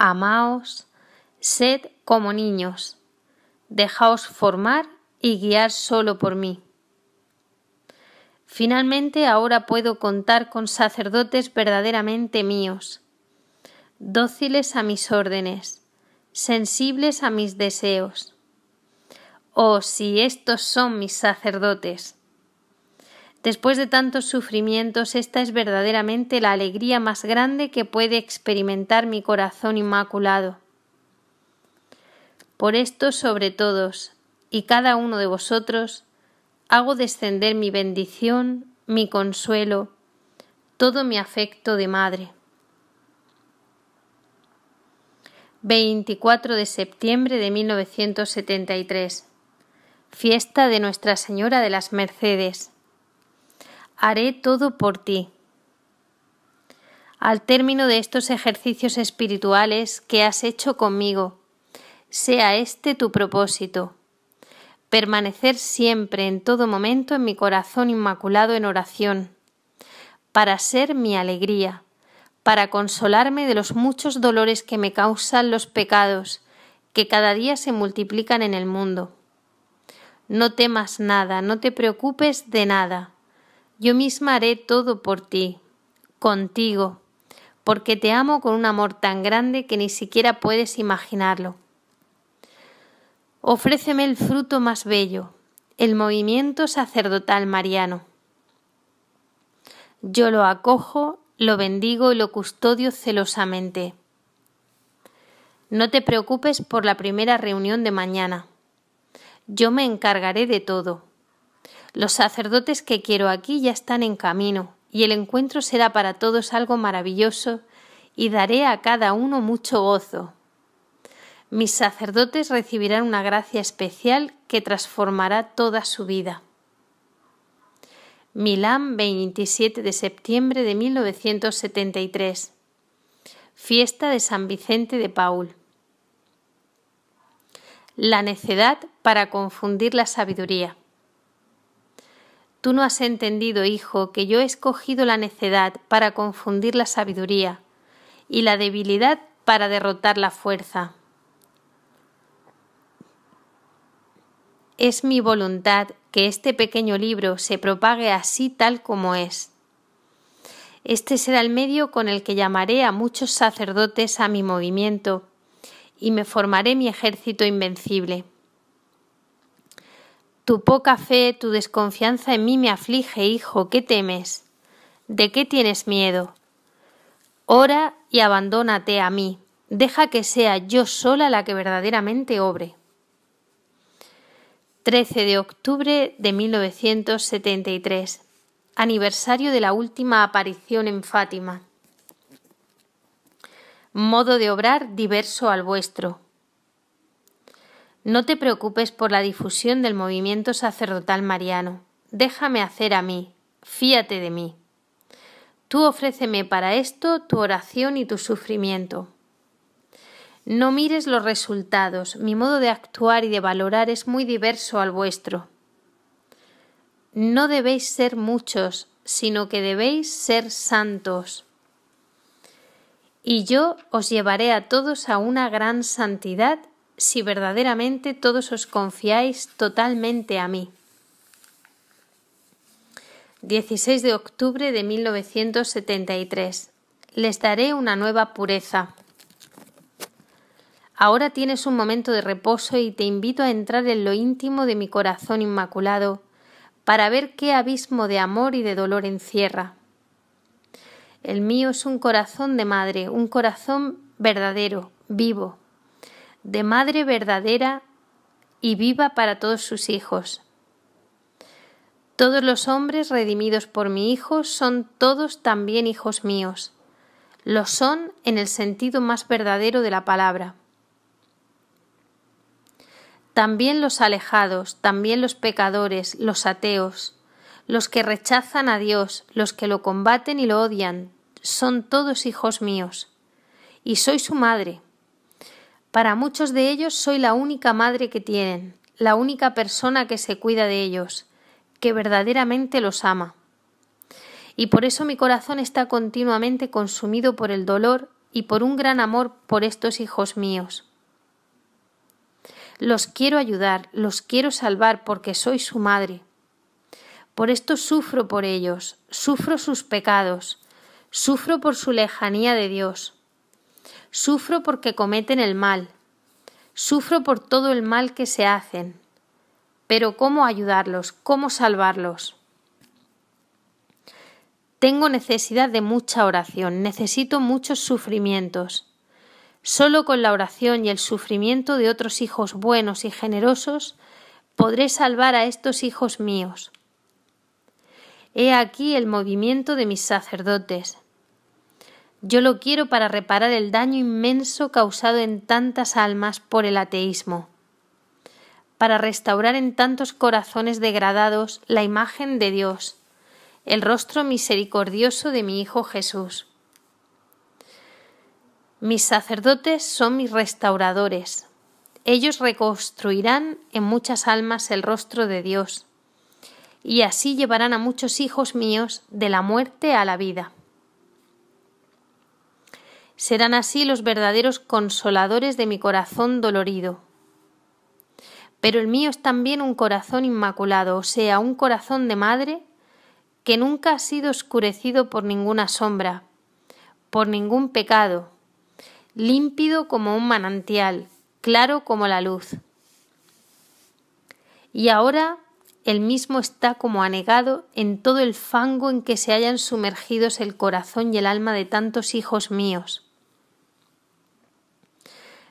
amaos, sed como niños, dejaos formar y guiar solo por mí. Finalmente ahora puedo contar con sacerdotes verdaderamente míos, dóciles a mis órdenes, sensibles a mis deseos. Oh, si estos son mis sacerdotes, Después de tantos sufrimientos, esta es verdaderamente la alegría más grande que puede experimentar mi corazón inmaculado. Por esto sobre todos y cada uno de vosotros, hago descender mi bendición, mi consuelo, todo mi afecto de madre. 24 de septiembre de 1973. Fiesta de Nuestra Señora de las Mercedes haré todo por ti. Al término de estos ejercicios espirituales que has hecho conmigo, sea este tu propósito. Permanecer siempre, en todo momento, en mi corazón inmaculado en oración, para ser mi alegría, para consolarme de los muchos dolores que me causan los pecados, que cada día se multiplican en el mundo. No temas nada, no te preocupes de nada. Yo misma haré todo por ti, contigo, porque te amo con un amor tan grande que ni siquiera puedes imaginarlo. Ofréceme el fruto más bello, el movimiento sacerdotal mariano. Yo lo acojo, lo bendigo y lo custodio celosamente. No te preocupes por la primera reunión de mañana. Yo me encargaré de todo. Los sacerdotes que quiero aquí ya están en camino, y el encuentro será para todos algo maravilloso, y daré a cada uno mucho gozo. Mis sacerdotes recibirán una gracia especial que transformará toda su vida. Milán, 27 de septiembre de 1973. Fiesta de San Vicente de Paul. La necedad para confundir la sabiduría. Tú no has entendido, hijo, que yo he escogido la necedad para confundir la sabiduría y la debilidad para derrotar la fuerza. Es mi voluntad que este pequeño libro se propague así tal como es. Este será el medio con el que llamaré a muchos sacerdotes a mi movimiento y me formaré mi ejército invencible. Tu poca fe, tu desconfianza en mí me aflige, hijo, ¿qué temes? ¿De qué tienes miedo? Ora y abandónate a mí, deja que sea yo sola la que verdaderamente obre. 13 de octubre de 1973, aniversario de la última aparición en Fátima. Modo de obrar diverso al vuestro. No te preocupes por la difusión del movimiento sacerdotal mariano. Déjame hacer a mí. Fíate de mí. Tú ofréceme para esto tu oración y tu sufrimiento. No mires los resultados. Mi modo de actuar y de valorar es muy diverso al vuestro. No debéis ser muchos, sino que debéis ser santos. Y yo os llevaré a todos a una gran santidad si verdaderamente todos os confiáis totalmente a mí. 16 de octubre de 1973. Les daré una nueva pureza. Ahora tienes un momento de reposo y te invito a entrar en lo íntimo de mi corazón inmaculado para ver qué abismo de amor y de dolor encierra. El mío es un corazón de madre, un corazón verdadero, vivo, de madre verdadera y viva para todos sus hijos. Todos los hombres redimidos por mi Hijo son todos también hijos míos. Lo son en el sentido más verdadero de la palabra. También los alejados, también los pecadores, los ateos, los que rechazan a Dios, los que lo combaten y lo odian, son todos hijos míos. Y soy su madre. Para muchos de ellos soy la única madre que tienen, la única persona que se cuida de ellos, que verdaderamente los ama. Y por eso mi corazón está continuamente consumido por el dolor y por un gran amor por estos hijos míos. Los quiero ayudar, los quiero salvar porque soy su madre. Por esto sufro por ellos, sufro sus pecados, sufro por su lejanía de Dios. Sufro porque cometen el mal. Sufro por todo el mal que se hacen. Pero ¿cómo ayudarlos? ¿Cómo salvarlos? Tengo necesidad de mucha oración, necesito muchos sufrimientos. Solo con la oración y el sufrimiento de otros hijos buenos y generosos podré salvar a estos hijos míos. He aquí el movimiento de mis sacerdotes. Yo lo quiero para reparar el daño inmenso causado en tantas almas por el ateísmo, para restaurar en tantos corazones degradados la imagen de Dios, el rostro misericordioso de mi Hijo Jesús. Mis sacerdotes son mis restauradores. Ellos reconstruirán en muchas almas el rostro de Dios, y así llevarán a muchos hijos míos de la muerte a la vida. Serán así los verdaderos consoladores de mi corazón dolorido. Pero el mío es también un corazón inmaculado, o sea, un corazón de madre que nunca ha sido oscurecido por ninguna sombra, por ningún pecado, límpido como un manantial, claro como la luz. Y ahora el mismo está como anegado en todo el fango en que se hayan sumergidos el corazón y el alma de tantos hijos míos.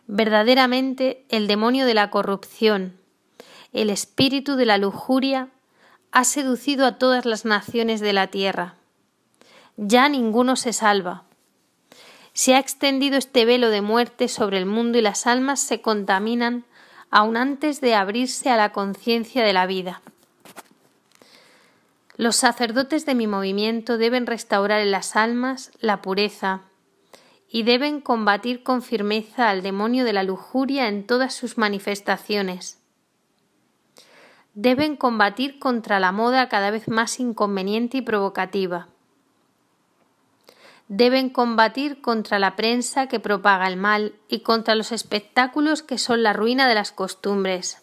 Verdaderamente el demonio de la corrupción, el espíritu de la lujuria, ha seducido a todas las naciones de la tierra. Ya ninguno se salva. Se ha extendido este velo de muerte sobre el mundo y las almas se contaminan aun antes de abrirse a la conciencia de la vida. Los sacerdotes de mi movimiento deben restaurar en las almas la pureza, y deben combatir con firmeza al demonio de la lujuria en todas sus manifestaciones. Deben combatir contra la moda cada vez más inconveniente y provocativa. Deben combatir contra la prensa que propaga el mal y contra los espectáculos que son la ruina de las costumbres.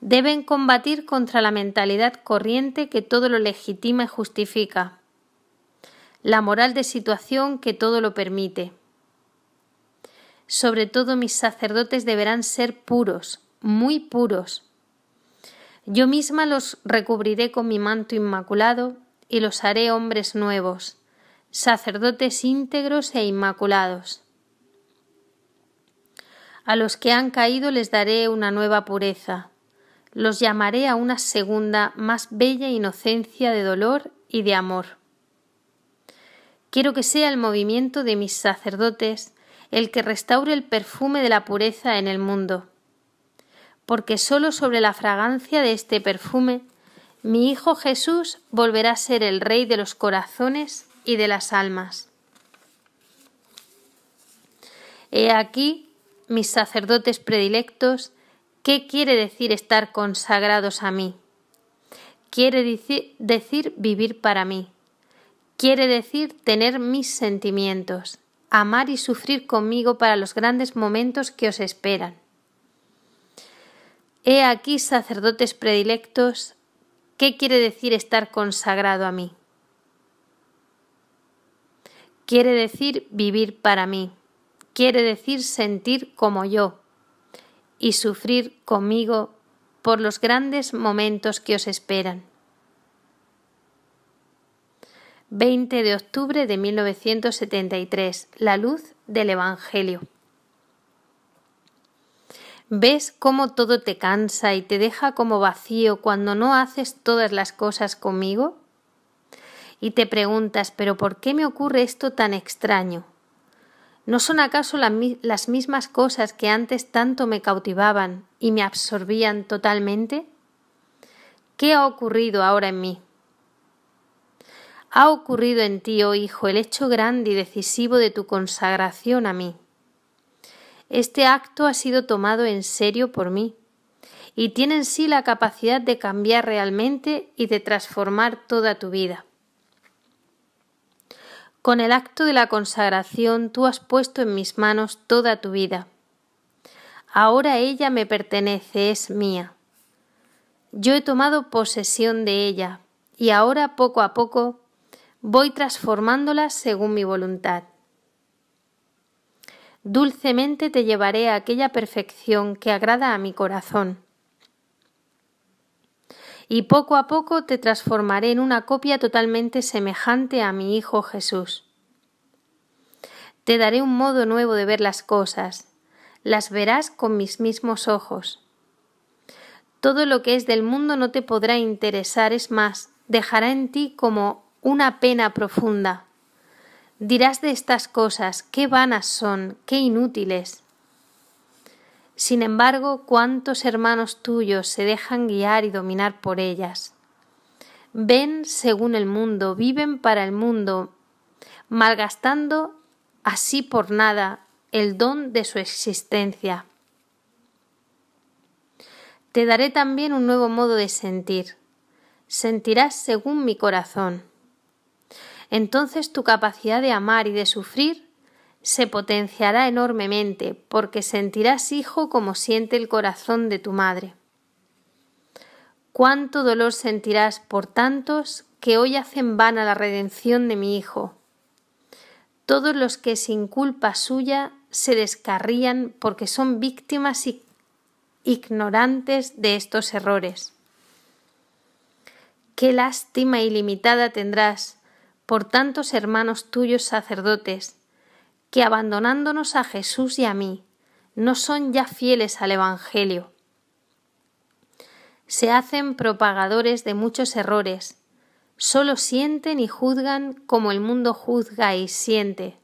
Deben combatir contra la mentalidad corriente que todo lo legitima y justifica la moral de situación que todo lo permite. Sobre todo mis sacerdotes deberán ser puros, muy puros. Yo misma los recubriré con mi manto inmaculado y los haré hombres nuevos, sacerdotes íntegros e inmaculados. A los que han caído les daré una nueva pureza. Los llamaré a una segunda, más bella inocencia de dolor y de amor. Quiero que sea el movimiento de mis sacerdotes el que restaure el perfume de la pureza en el mundo. Porque sólo sobre la fragancia de este perfume mi Hijo Jesús volverá a ser el Rey de los corazones y de las almas. He aquí, mis sacerdotes predilectos, ¿qué quiere decir estar consagrados a mí? Quiere decir, decir vivir para mí Quiere decir tener mis sentimientos, amar y sufrir conmigo para los grandes momentos que os esperan. He aquí, sacerdotes predilectos, ¿qué quiere decir estar consagrado a mí? Quiere decir vivir para mí, quiere decir sentir como yo y sufrir conmigo por los grandes momentos que os esperan. 20 de octubre de 1973, la luz del Evangelio. ¿Ves cómo todo te cansa y te deja como vacío cuando no haces todas las cosas conmigo? Y te preguntas, ¿pero por qué me ocurre esto tan extraño? ¿No son acaso las mismas cosas que antes tanto me cautivaban y me absorbían totalmente? ¿Qué ha ocurrido ahora en mí? Ha ocurrido en ti, oh Hijo, el hecho grande y decisivo de tu consagración a mí. Este acto ha sido tomado en serio por mí y tiene en sí la capacidad de cambiar realmente y de transformar toda tu vida. Con el acto de la consagración tú has puesto en mis manos toda tu vida. Ahora ella me pertenece, es mía. Yo he tomado posesión de ella y ahora poco a poco voy transformándolas según mi voluntad. Dulcemente te llevaré a aquella perfección que agrada a mi corazón. Y poco a poco te transformaré en una copia totalmente semejante a mi Hijo Jesús. Te daré un modo nuevo de ver las cosas, las verás con mis mismos ojos. Todo lo que es del mundo no te podrá interesar, es más, dejará en ti como una pena profunda. Dirás de estas cosas, qué vanas son, qué inútiles. Sin embargo, cuántos hermanos tuyos se dejan guiar y dominar por ellas. Ven según el mundo, viven para el mundo, malgastando así por nada el don de su existencia. Te daré también un nuevo modo de sentir. Sentirás según mi corazón entonces tu capacidad de amar y de sufrir se potenciará enormemente porque sentirás hijo como siente el corazón de tu madre. Cuánto dolor sentirás por tantos que hoy hacen vana la redención de mi hijo. Todos los que sin culpa suya se descarrían porque son víctimas ignorantes de estos errores. Qué lástima ilimitada tendrás por tantos hermanos tuyos sacerdotes, que abandonándonos a Jesús y a mí, no son ya fieles al Evangelio. Se hacen propagadores de muchos errores, solo sienten y juzgan como el mundo juzga y siente.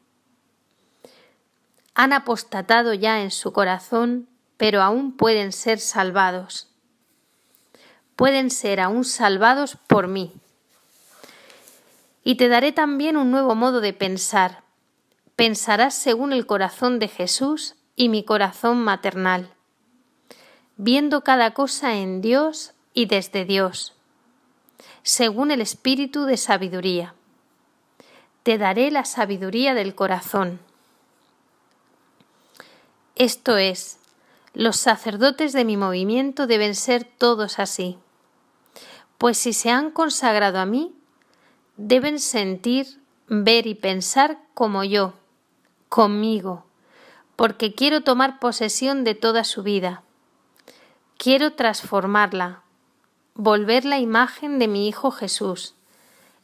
Han apostatado ya en su corazón, pero aún pueden ser salvados. Pueden ser aún salvados por mí. Y te daré también un nuevo modo de pensar. Pensarás según el corazón de Jesús y mi corazón maternal, viendo cada cosa en Dios y desde Dios, según el espíritu de sabiduría. Te daré la sabiduría del corazón. Esto es, los sacerdotes de mi movimiento deben ser todos así, pues si se han consagrado a mí, deben sentir, ver y pensar como yo, conmigo, porque quiero tomar posesión de toda su vida. Quiero transformarla, volver la imagen de mi Hijo Jesús,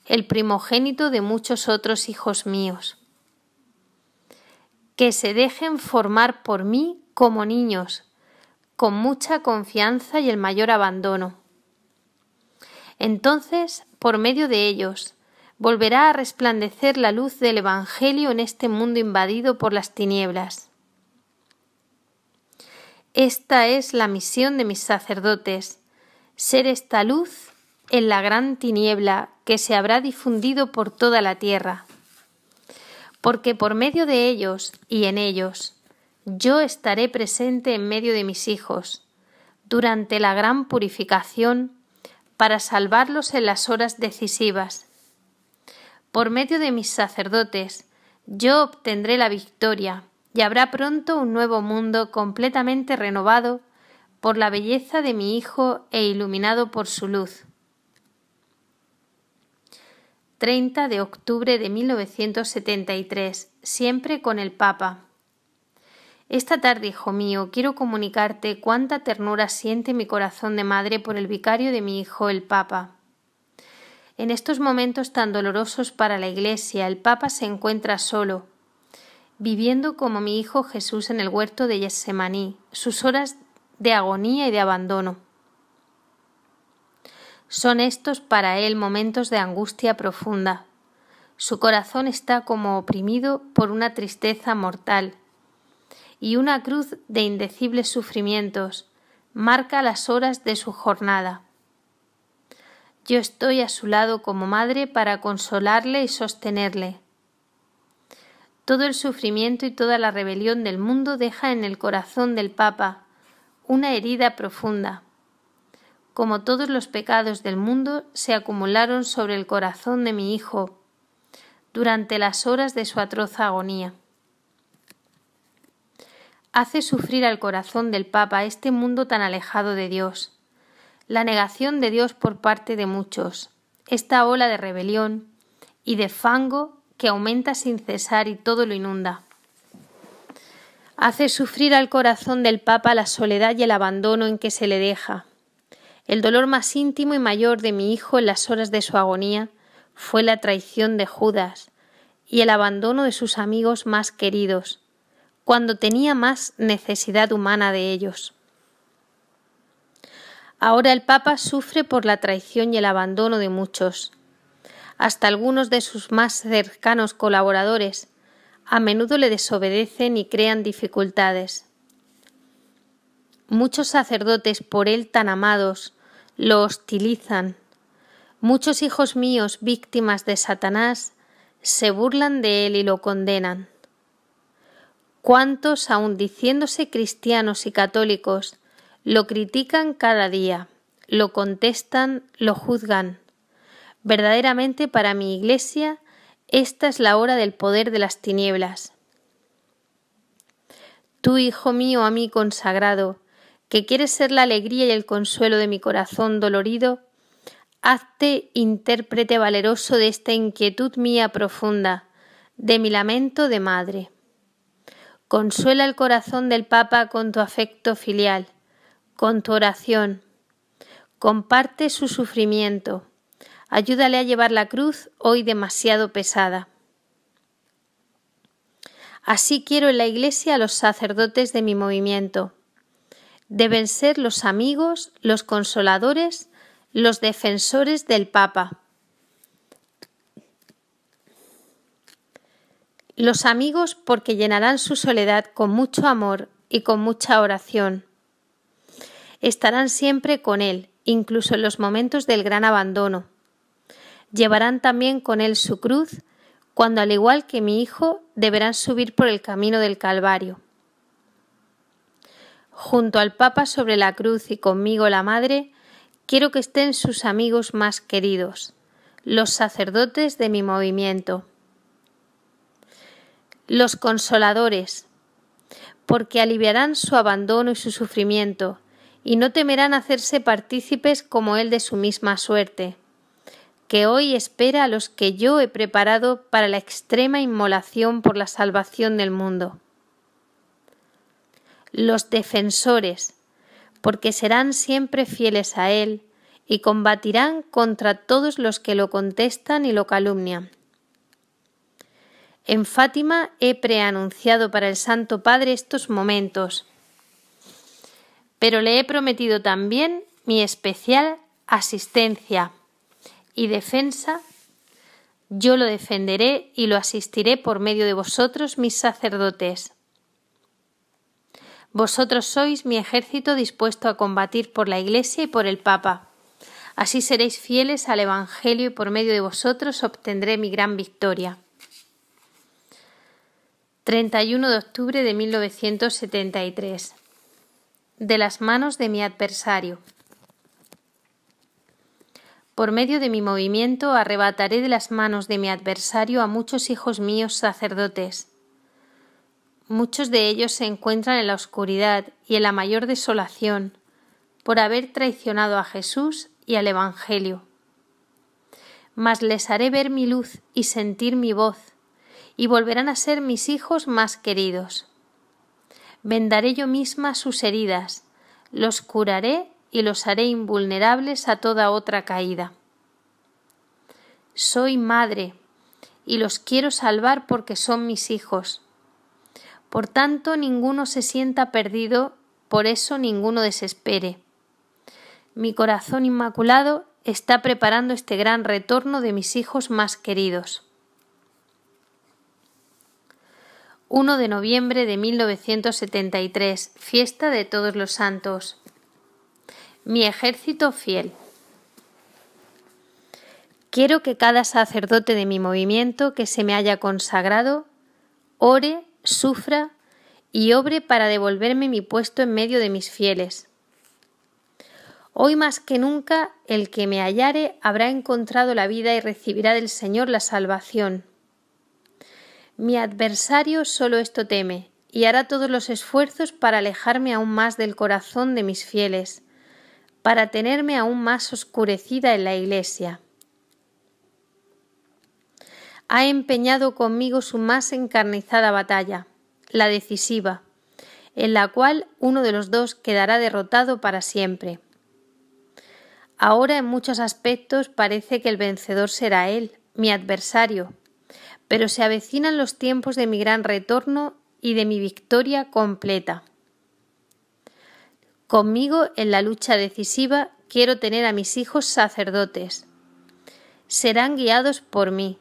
el primogénito de muchos otros hijos míos. Que se dejen formar por mí como niños, con mucha confianza y el mayor abandono. Entonces, por medio de ellos, volverá a resplandecer la luz del Evangelio en este mundo invadido por las tinieblas. Esta es la misión de mis sacerdotes, ser esta luz en la gran tiniebla que se habrá difundido por toda la tierra. Porque por medio de ellos y en ellos, yo estaré presente en medio de mis hijos, durante la gran purificación, para salvarlos en las horas decisivas por medio de mis sacerdotes, yo obtendré la victoria, y habrá pronto un nuevo mundo completamente renovado por la belleza de mi Hijo e iluminado por su luz. 30 de octubre de 1973, siempre con el Papa. Esta tarde, hijo mío, quiero comunicarte cuánta ternura siente mi corazón de madre por el vicario de mi hijo, el Papa. En estos momentos tan dolorosos para la Iglesia, el Papa se encuentra solo, viviendo como mi Hijo Jesús en el huerto de Yesemaní, sus horas de agonía y de abandono. Son estos para él momentos de angustia profunda. Su corazón está como oprimido por una tristeza mortal y una cruz de indecibles sufrimientos marca las horas de su jornada. Yo estoy a su lado como madre para consolarle y sostenerle. Todo el sufrimiento y toda la rebelión del mundo deja en el corazón del Papa una herida profunda. Como todos los pecados del mundo se acumularon sobre el corazón de mi hijo durante las horas de su atroz agonía. Hace sufrir al corazón del Papa este mundo tan alejado de Dios la negación de Dios por parte de muchos, esta ola de rebelión y de fango que aumenta sin cesar y todo lo inunda. Hace sufrir al corazón del Papa la soledad y el abandono en que se le deja. El dolor más íntimo y mayor de mi hijo en las horas de su agonía fue la traición de Judas y el abandono de sus amigos más queridos, cuando tenía más necesidad humana de ellos. Ahora el Papa sufre por la traición y el abandono de muchos, hasta algunos de sus más cercanos colaboradores, a menudo le desobedecen y crean dificultades. Muchos sacerdotes por él tan amados lo hostilizan. Muchos hijos míos, víctimas de Satanás, se burlan de él y lo condenan. ¿Cuántos, aun diciéndose cristianos y católicos, lo critican cada día, lo contestan, lo juzgan. Verdaderamente para mi Iglesia esta es la hora del poder de las tinieblas. Tú, Hijo mío, a mí consagrado, que quieres ser la alegría y el consuelo de mi corazón dolorido, hazte intérprete valeroso de esta inquietud mía profunda, de mi lamento de madre. Consuela el corazón del Papa con tu afecto filial, con tu oración. Comparte su sufrimiento. Ayúdale a llevar la cruz hoy demasiado pesada. Así quiero en la Iglesia a los sacerdotes de mi movimiento. Deben ser los amigos, los consoladores, los defensores del Papa. Los amigos porque llenarán su soledad con mucho amor y con mucha oración estarán siempre con Él, incluso en los momentos del gran abandono. Llevarán también con Él su cruz, cuando al igual que mi Hijo deberán subir por el camino del Calvario. Junto al Papa sobre la cruz y conmigo la Madre, quiero que estén sus amigos más queridos, los sacerdotes de mi movimiento. Los consoladores, porque aliviarán su abandono y su sufrimiento, y no temerán hacerse partícipes como él de su misma suerte, que hoy espera a los que yo he preparado para la extrema inmolación por la salvación del mundo. Los defensores, porque serán siempre fieles a él y combatirán contra todos los que lo contestan y lo calumnian. En Fátima he preanunciado para el Santo Padre estos momentos, pero le he prometido también mi especial asistencia y defensa. Yo lo defenderé y lo asistiré por medio de vosotros, mis sacerdotes. Vosotros sois mi ejército dispuesto a combatir por la Iglesia y por el Papa. Así seréis fieles al Evangelio y por medio de vosotros obtendré mi gran victoria. 31 de octubre de 1973 de las manos de mi adversario. Por medio de mi movimiento arrebataré de las manos de mi adversario a muchos hijos míos sacerdotes. Muchos de ellos se encuentran en la oscuridad y en la mayor desolación por haber traicionado a Jesús y al Evangelio. Mas les haré ver mi luz y sentir mi voz, y volverán a ser mis hijos más queridos vendaré yo misma sus heridas, los curaré y los haré invulnerables a toda otra caída. Soy madre y los quiero salvar porque son mis hijos. Por tanto, ninguno se sienta perdido, por eso ninguno desespere. Mi corazón inmaculado está preparando este gran retorno de mis hijos más queridos. 1 de noviembre de 1973, fiesta de todos los santos. Mi ejército fiel. Quiero que cada sacerdote de mi movimiento que se me haya consagrado ore, sufra y obre para devolverme mi puesto en medio de mis fieles. Hoy más que nunca el que me hallare habrá encontrado la vida y recibirá del Señor la salvación. Mi adversario solo esto teme, y hará todos los esfuerzos para alejarme aún más del corazón de mis fieles, para tenerme aún más oscurecida en la Iglesia. Ha empeñado conmigo su más encarnizada batalla, la decisiva, en la cual uno de los dos quedará derrotado para siempre. Ahora en muchos aspectos parece que el vencedor será él, mi adversario, pero se avecinan los tiempos de mi gran retorno y de mi victoria completa. Conmigo en la lucha decisiva quiero tener a mis hijos sacerdotes. Serán guiados por mí,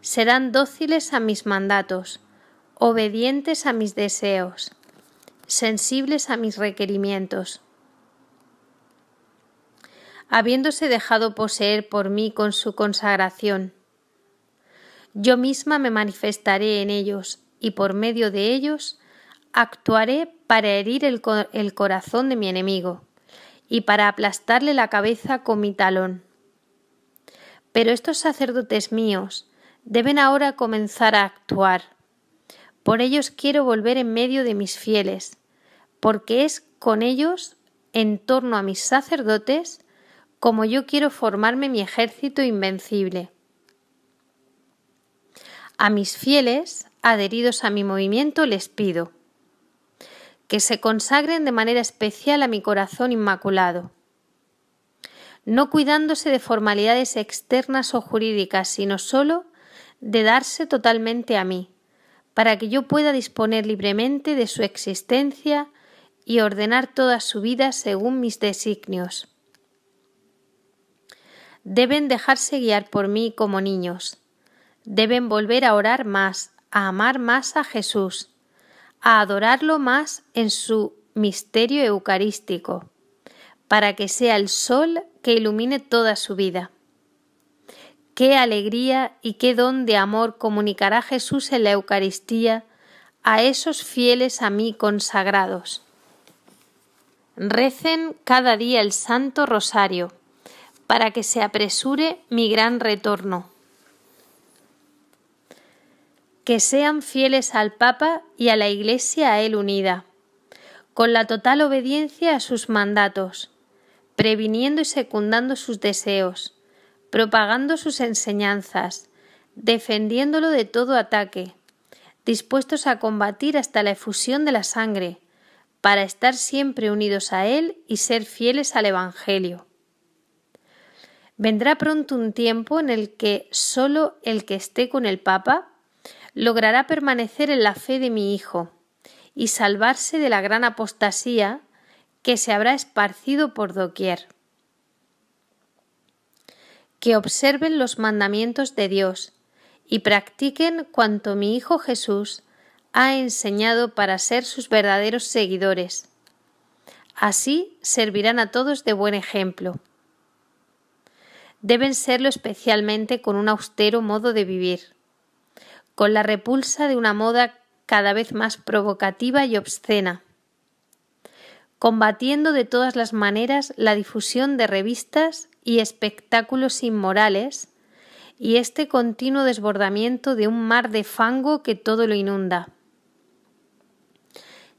serán dóciles a mis mandatos, obedientes a mis deseos, sensibles a mis requerimientos. Habiéndose dejado poseer por mí con su consagración, yo misma me manifestaré en ellos y por medio de ellos actuaré para herir el, corazón de mi enemigo y para aplastarle la cabeza con mi talón. Pero estos sacerdotes míos deben ahora comenzar a actuar. Por ellos quiero volver en medio de mis fieles, porque es con ellos, en torno a mis sacerdotes, como yo quiero formarme mi ejército invencible. A mis fieles, adheridos a mi movimiento, les pido que se consagren de manera especial a mi corazón inmaculado, no cuidándose de formalidades externas o jurídicas, sino sólo de darse totalmente a mí, para que yo pueda disponer libremente de su existencia y ordenar toda su vida según mis designios. Deben dejarse guiar por mí como niños, Deben volver a orar más, a amar más a Jesús, a adorarlo más en su misterio eucarístico, para que sea el sol que ilumine toda su vida. Qué alegría y qué don de amor comunicará Jesús en la Eucaristía a esos fieles a mí consagrados. Recen cada día el Santo Rosario, para que se apresure mi gran retorno que sean fieles al Papa y a la Iglesia a él unida, con la total obediencia a sus mandatos, previniendo y secundando sus deseos, propagando sus enseñanzas, defendiéndolo de todo ataque, dispuestos a combatir hasta la efusión de la sangre, para estar siempre unidos a Él y ser fieles al Evangelio. Vendrá pronto un tiempo en el que sólo el que esté con el Papa logrará permanecer en la fe de mi Hijo y salvarse de la gran apostasía que se habrá esparcido por doquier. Que observen los mandamientos de Dios y practiquen cuanto mi Hijo Jesús ha enseñado para ser sus verdaderos seguidores. Así servirán a todos de buen ejemplo. Deben serlo especialmente con un austero modo de vivir con la repulsa de una moda cada vez más provocativa y obscena, combatiendo de todas las maneras la difusión de revistas y espectáculos inmorales y este continuo desbordamiento de un mar de fango que todo lo inunda.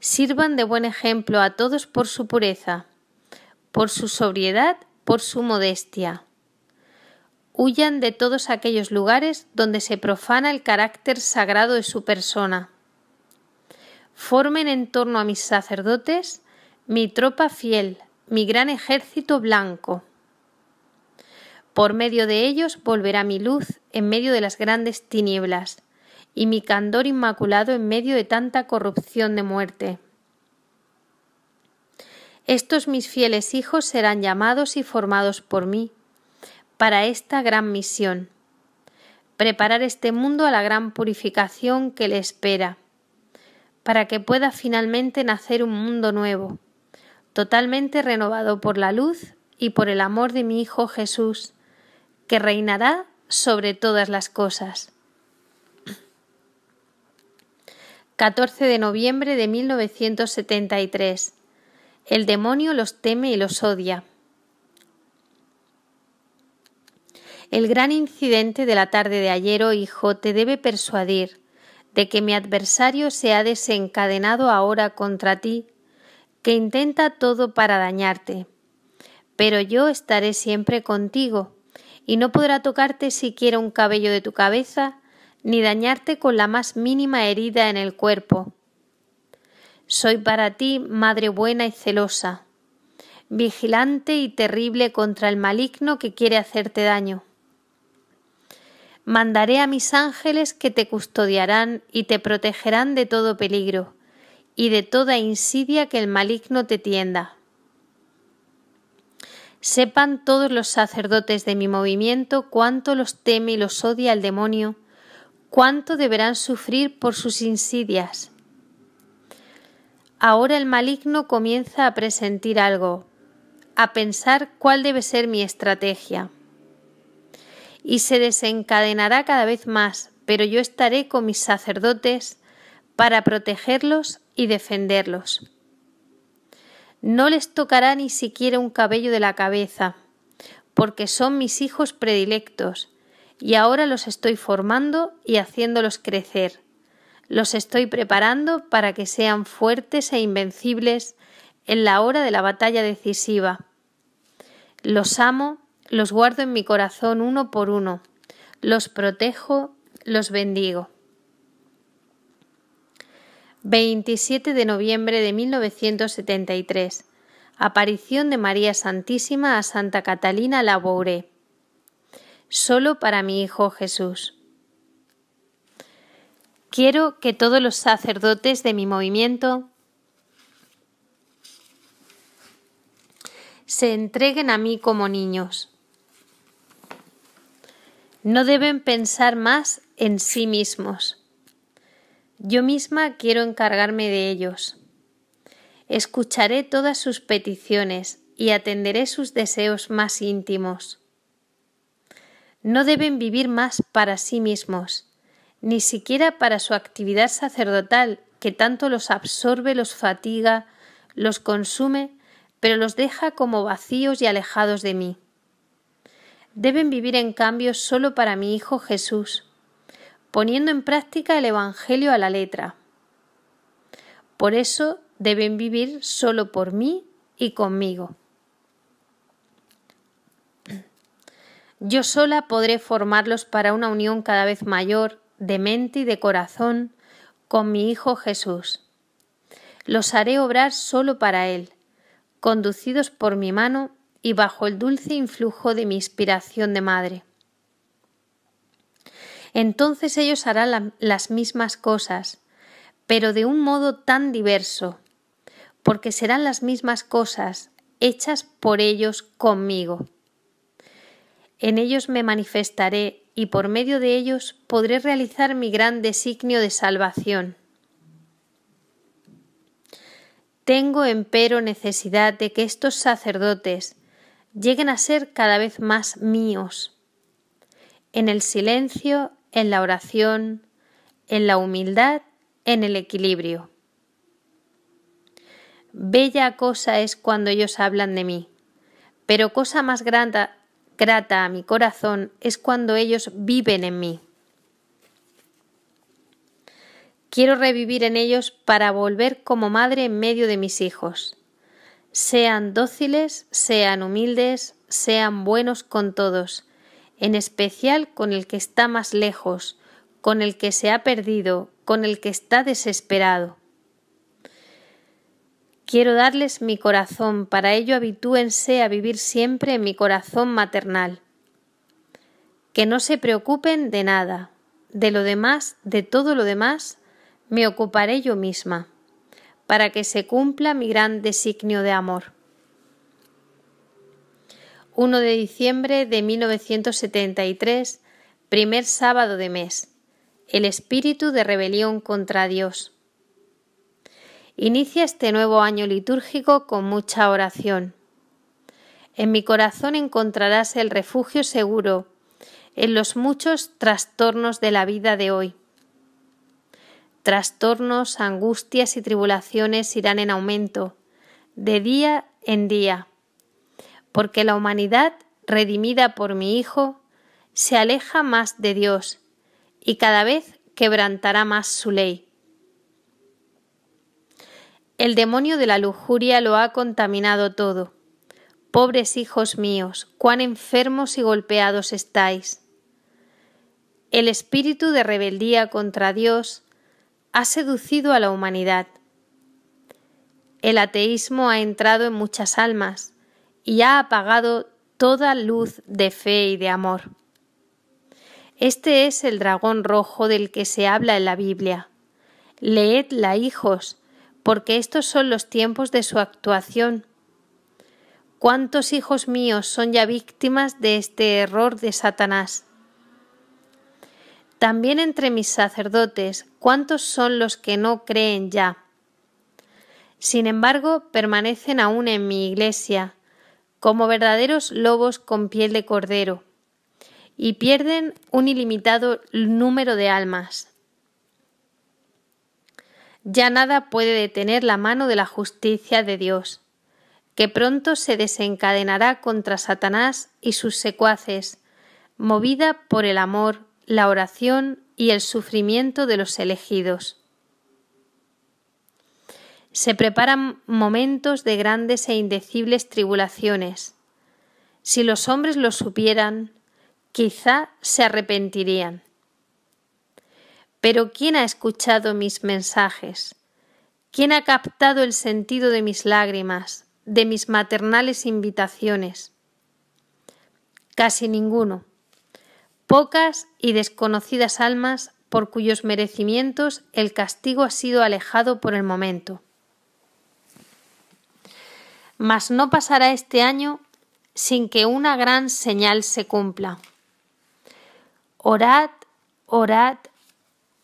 Sirvan de buen ejemplo a todos por su pureza, por su sobriedad, por su modestia huyan de todos aquellos lugares donde se profana el carácter sagrado de su persona. Formen en torno a mis sacerdotes mi tropa fiel, mi gran ejército blanco. Por medio de ellos volverá mi luz en medio de las grandes tinieblas, y mi candor inmaculado en medio de tanta corrupción de muerte. Estos mis fieles hijos serán llamados y formados por mí, para esta gran misión, preparar este mundo a la gran purificación que le espera, para que pueda finalmente nacer un mundo nuevo, totalmente renovado por la luz y por el amor de mi Hijo Jesús, que reinará sobre todas las cosas. 14 de noviembre de 1973. El demonio los teme y los odia. El gran incidente de la tarde de ayer, hijo, te debe persuadir de que mi adversario se ha desencadenado ahora contra ti, que intenta todo para dañarte. Pero yo estaré siempre contigo, y no podrá tocarte siquiera un cabello de tu cabeza, ni dañarte con la más mínima herida en el cuerpo. Soy para ti madre buena y celosa, vigilante y terrible contra el maligno que quiere hacerte daño mandaré a mis ángeles que te custodiarán y te protegerán de todo peligro y de toda insidia que el maligno te tienda. Sepan todos los sacerdotes de mi movimiento cuánto los teme y los odia el demonio, cuánto deberán sufrir por sus insidias. Ahora el maligno comienza a presentir algo, a pensar cuál debe ser mi estrategia y se desencadenará cada vez más, pero yo estaré con mis sacerdotes para protegerlos y defenderlos. No les tocará ni siquiera un cabello de la cabeza, porque son mis hijos predilectos, y ahora los estoy formando y haciéndolos crecer. Los estoy preparando para que sean fuertes e invencibles en la hora de la batalla decisiva. Los amo los guardo en mi corazón uno por uno. Los protejo, los bendigo. 27 de noviembre de 1973. Aparición de María Santísima a Santa Catalina Labouré. Solo para mi Hijo Jesús. Quiero que todos los sacerdotes de mi movimiento se entreguen a mí como niños. No deben pensar más en sí mismos. Yo misma quiero encargarme de ellos. Escucharé todas sus peticiones y atenderé sus deseos más íntimos. No deben vivir más para sí mismos, ni siquiera para su actividad sacerdotal que tanto los absorbe, los fatiga, los consume, pero los deja como vacíos y alejados de mí deben vivir en cambio solo para mi Hijo Jesús, poniendo en práctica el Evangelio a la letra. Por eso deben vivir solo por mí y conmigo. Yo sola podré formarlos para una unión cada vez mayor de mente y de corazón con mi Hijo Jesús. Los haré obrar solo para Él, conducidos por mi mano y bajo el dulce influjo de mi inspiración de madre. Entonces ellos harán las mismas cosas, pero de un modo tan diverso, porque serán las mismas cosas hechas por ellos conmigo. En ellos me manifestaré y por medio de ellos podré realizar mi gran designio de salvación. Tengo empero necesidad de que estos sacerdotes, lleguen a ser cada vez más míos. En el silencio, en la oración, en la humildad, en el equilibrio. Bella cosa es cuando ellos hablan de mí, pero cosa más grata, grata a mi corazón es cuando ellos viven en mí. Quiero revivir en ellos para volver como madre en medio de mis hijos sean dóciles, sean humildes, sean buenos con todos, en especial con el que está más lejos, con el que se ha perdido, con el que está desesperado. Quiero darles mi corazón, para ello habitúense a vivir siempre en mi corazón maternal. Que no se preocupen de nada, de lo demás, de todo lo demás, me ocuparé yo misma para que se cumpla mi gran designio de amor. 1 de diciembre de 1973, primer sábado de mes, el espíritu de rebelión contra Dios. Inicia este nuevo año litúrgico con mucha oración. En mi corazón encontrarás el refugio seguro en los muchos trastornos de la vida de hoy. Trastornos, angustias y tribulaciones irán en aumento, de día en día, porque la humanidad, redimida por mi Hijo, se aleja más de Dios y cada vez quebrantará más su ley. El demonio de la lujuria lo ha contaminado todo. Pobres hijos míos, cuán enfermos y golpeados estáis. El espíritu de rebeldía contra Dios ha seducido a la humanidad. El ateísmo ha entrado en muchas almas y ha apagado toda luz de fe y de amor. Este es el dragón rojo del que se habla en la Biblia. Leedla, hijos, porque estos son los tiempos de su actuación. ¿Cuántos hijos míos son ya víctimas de este error de Satanás? También entre mis sacerdotes, ¿cuántos son los que no creen ya? Sin embargo, permanecen aún en mi iglesia, como verdaderos lobos con piel de cordero, y pierden un ilimitado número de almas. Ya nada puede detener la mano de la justicia de Dios, que pronto se desencadenará contra Satanás y sus secuaces, movida por el amor, la oración y el sufrimiento de los elegidos. Se preparan momentos de grandes e indecibles tribulaciones. Si los hombres lo supieran, quizá se arrepentirían. Pero ¿quién ha escuchado mis mensajes? ¿Quién ha captado el sentido de mis lágrimas, de mis maternales invitaciones? Casi ninguno. Pocas y desconocidas almas por cuyos merecimientos el castigo ha sido alejado por el momento. Mas no pasará este año sin que una gran señal se cumpla. Orad, orad,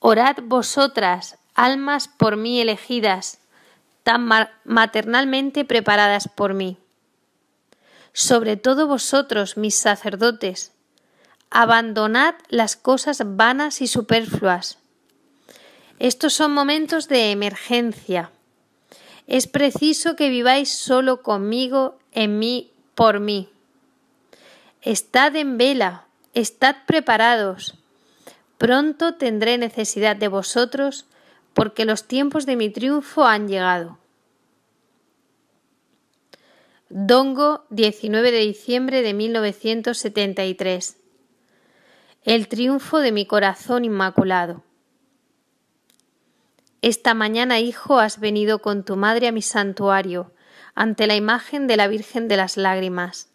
orad vosotras, almas por mí elegidas, tan maternalmente preparadas por mí. Sobre todo vosotros, mis sacerdotes, Abandonad las cosas vanas y superfluas. Estos son momentos de emergencia. Es preciso que viváis solo conmigo, en mí, por mí. Estad en vela, estad preparados. Pronto tendré necesidad de vosotros, porque los tiempos de mi triunfo han llegado. Dongo, 19 de diciembre de 1973. El triunfo de mi corazón inmaculado. Esta mañana, hijo, has venido con tu madre a mi santuario, ante la imagen de la Virgen de las Lágrimas,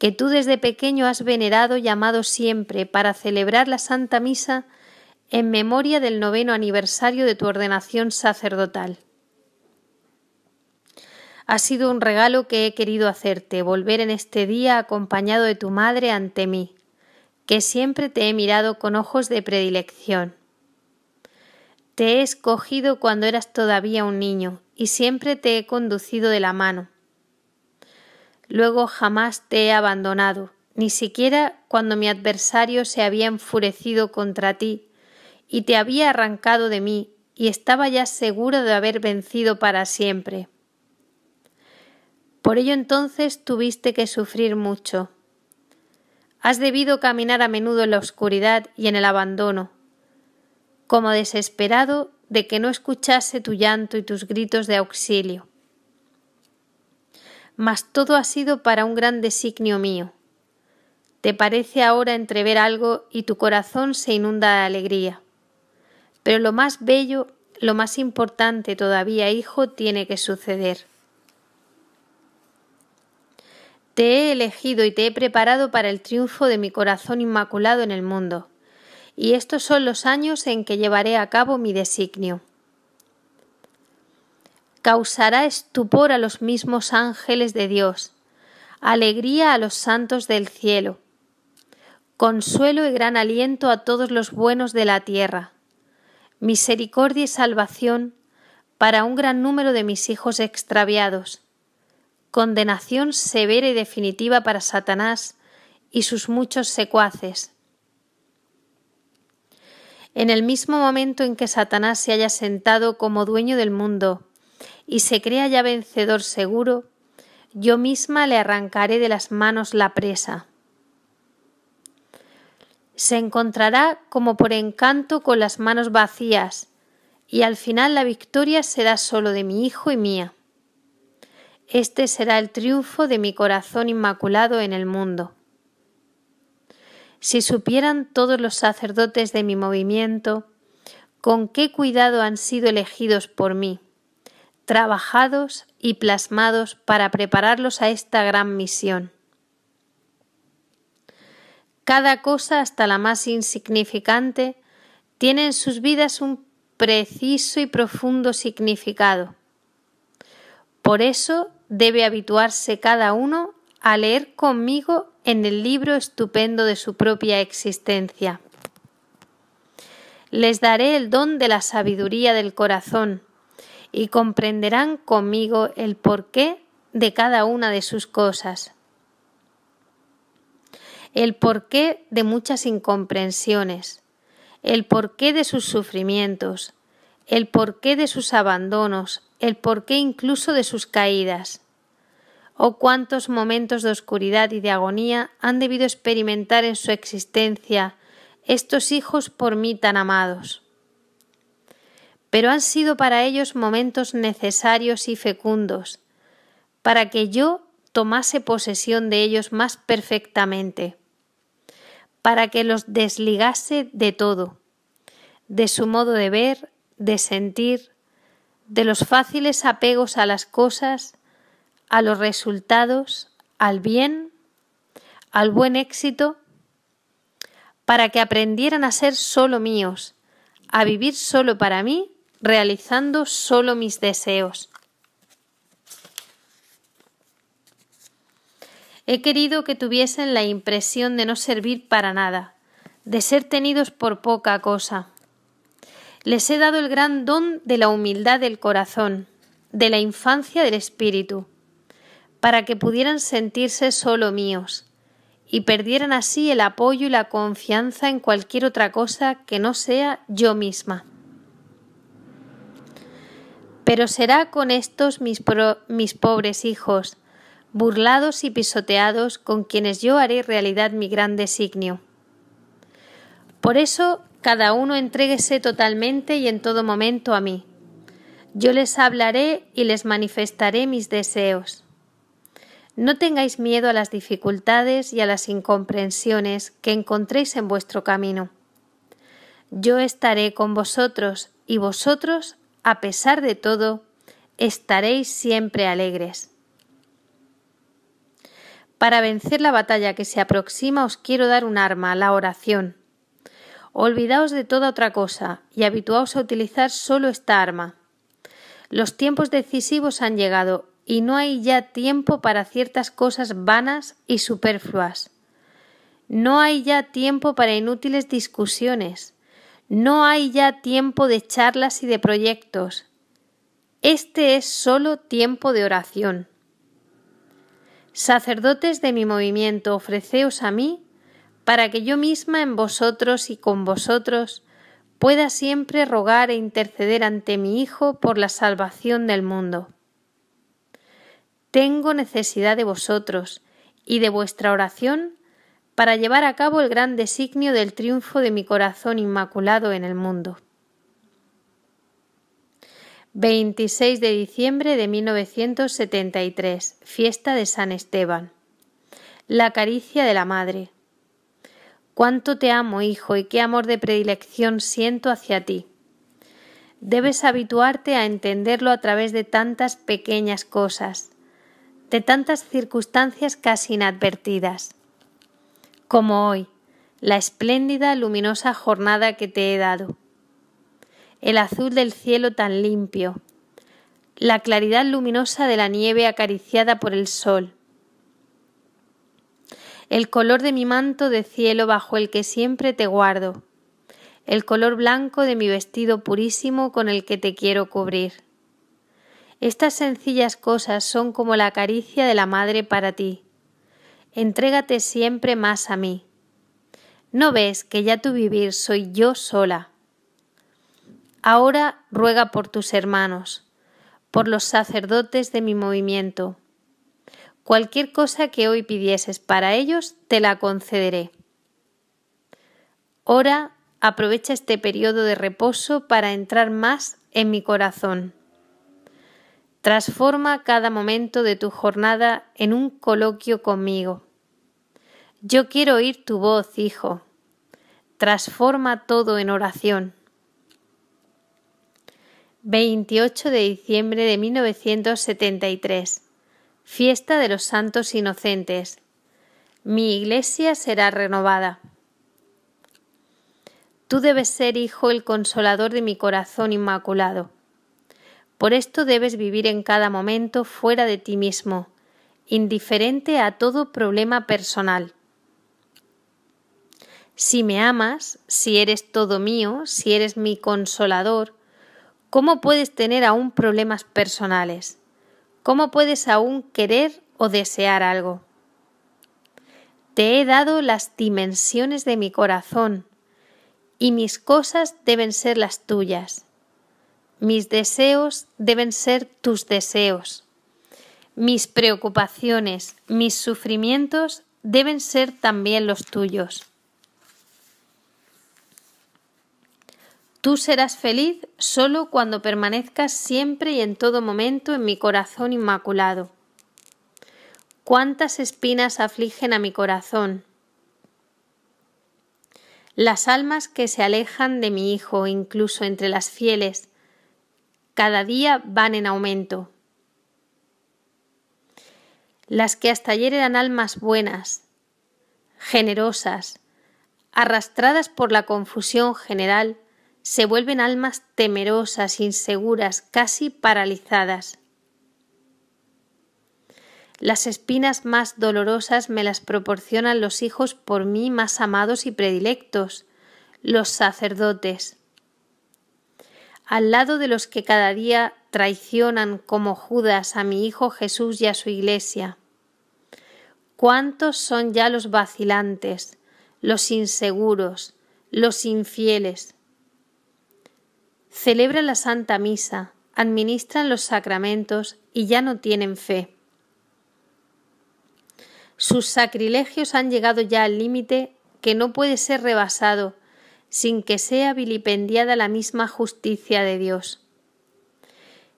que tú desde pequeño has venerado y amado siempre para celebrar la Santa Misa en memoria del noveno aniversario de tu ordenación sacerdotal. Ha sido un regalo que he querido hacerte, volver en este día acompañado de tu madre ante mí, que siempre te he mirado con ojos de predilección. Te he escogido cuando eras todavía un niño y siempre te he conducido de la mano. Luego jamás te he abandonado, ni siquiera cuando mi adversario se había enfurecido contra ti y te había arrancado de mí y estaba ya seguro de haber vencido para siempre. Por ello entonces tuviste que sufrir mucho. Has debido caminar a menudo en la oscuridad y en el abandono, como desesperado de que no escuchase tu llanto y tus gritos de auxilio. Mas todo ha sido para un gran designio mío. Te parece ahora entrever algo y tu corazón se inunda de alegría. Pero lo más bello, lo más importante todavía, hijo, tiene que suceder. Te he elegido y te he preparado para el triunfo de mi corazón inmaculado en el mundo, y estos son los años en que llevaré a cabo mi designio. Causará estupor a los mismos ángeles de Dios, alegría a los santos del cielo, consuelo y gran aliento a todos los buenos de la tierra, misericordia y salvación para un gran número de mis hijos extraviados condenación severa y definitiva para Satanás y sus muchos secuaces. En el mismo momento en que Satanás se haya sentado como dueño del mundo y se crea ya vencedor seguro, yo misma le arrancaré de las manos la presa. Se encontrará como por encanto con las manos vacías, y al final la victoria será solo de mi hijo y mía. Este será el triunfo de mi corazón inmaculado en el mundo. Si supieran todos los sacerdotes de mi movimiento, con qué cuidado han sido elegidos por mí, trabajados y plasmados para prepararlos a esta gran misión. Cada cosa, hasta la más insignificante, tiene en sus vidas un preciso y profundo significado. Por eso debe habituarse cada uno a leer conmigo en el libro estupendo de su propia existencia. Les daré el don de la sabiduría del corazón y comprenderán conmigo el porqué de cada una de sus cosas, el porqué de muchas incomprensiones, el porqué de sus sufrimientos, el porqué de sus abandonos, el porqué incluso de sus caídas Oh cuántos momentos de oscuridad y de agonía han debido experimentar en su existencia estos hijos por mí tan amados. Pero han sido para ellos momentos necesarios y fecundos, para que yo tomase posesión de ellos más perfectamente, para que los desligase de todo, de su modo de ver, de sentir, de los fáciles apegos a las cosas, a los resultados, al bien, al buen éxito, para que aprendieran a ser solo míos, a vivir solo para mí, realizando solo mis deseos. He querido que tuviesen la impresión de no servir para nada, de ser tenidos por poca cosa. Les he dado el gran don de la humildad del corazón, de la infancia del espíritu, para que pudieran sentirse solo míos y perdieran así el apoyo y la confianza en cualquier otra cosa que no sea yo misma. Pero será con estos mis, mis pobres hijos, burlados y pisoteados, con quienes yo haré realidad mi gran designio. Por eso, cada uno entréguese totalmente y en todo momento a mí. Yo les hablaré y les manifestaré mis deseos. No tengáis miedo a las dificultades y a las incomprensiones que encontréis en vuestro camino. Yo estaré con vosotros y vosotros, a pesar de todo, estaréis siempre alegres. Para vencer la batalla que se aproxima os quiero dar un arma, la oración. Olvidaos de toda otra cosa y habituaos a utilizar solo esta arma. Los tiempos decisivos han llegado y no hay ya tiempo para ciertas cosas vanas y superfluas. No hay ya tiempo para inútiles discusiones. No hay ya tiempo de charlas y de proyectos. Este es solo tiempo de oración. Sacerdotes de mi movimiento, ofreceos a mí, para que yo misma en vosotros y con vosotros pueda siempre rogar e interceder ante mi Hijo por la salvación del mundo. Tengo necesidad de vosotros y de vuestra oración para llevar a cabo el gran designio del triunfo de mi corazón inmaculado en el mundo. 26 de diciembre de 1973, fiesta de San Esteban. La caricia de la Madre. Cuánto te amo, hijo, y qué amor de predilección siento hacia ti. Debes habituarte a entenderlo a través de tantas pequeñas cosas, de tantas circunstancias casi inadvertidas, como hoy, la espléndida, luminosa jornada que te he dado, el azul del cielo tan limpio, la claridad luminosa de la nieve acariciada por el sol, el color de mi manto de cielo bajo el que siempre te guardo, el color blanco de mi vestido purísimo con el que te quiero cubrir. Estas sencillas cosas son como la caricia de la madre para ti. Entrégate siempre más a mí. ¿No ves que ya tu vivir soy yo sola? Ahora ruega por tus hermanos, por los sacerdotes de mi movimiento. Cualquier cosa que hoy pidieses para ellos, te la concederé. Ora, aprovecha este periodo de reposo para entrar más en mi corazón. Transforma cada momento de tu jornada en un coloquio conmigo. Yo quiero oír tu voz, hijo. Transforma todo en oración. 28 de diciembre de 1973. Fiesta de los Santos Inocentes. Mi iglesia será renovada. Tú debes ser, hijo, el consolador de mi corazón inmaculado por esto debes vivir en cada momento fuera de ti mismo, indiferente a todo problema personal. Si me amas, si eres todo mío, si eres mi consolador, ¿cómo puedes tener aún problemas personales? ¿Cómo puedes aún querer o desear algo? Te he dado las dimensiones de mi corazón, y mis cosas deben ser las tuyas. Mis deseos deben ser tus deseos. Mis preocupaciones, mis sufrimientos deben ser también los tuyos. Tú serás feliz solo cuando permanezcas siempre y en todo momento en mi corazón inmaculado. ¿Cuántas espinas afligen a mi corazón? Las almas que se alejan de mi Hijo, incluso entre las fieles, cada día van en aumento. Las que hasta ayer eran almas buenas, generosas, arrastradas por la confusión general, se vuelven almas temerosas, inseguras, casi paralizadas. Las espinas más dolorosas me las proporcionan los hijos por mí más amados y predilectos, los sacerdotes al lado de los que cada día traicionan como Judas a mi Hijo Jesús y a su Iglesia. ¿Cuántos son ya los vacilantes, los inseguros, los infieles? Celebran la Santa Misa, administran los sacramentos y ya no tienen fe. Sus sacrilegios han llegado ya al límite que no puede ser rebasado sin que sea vilipendiada la misma justicia de Dios.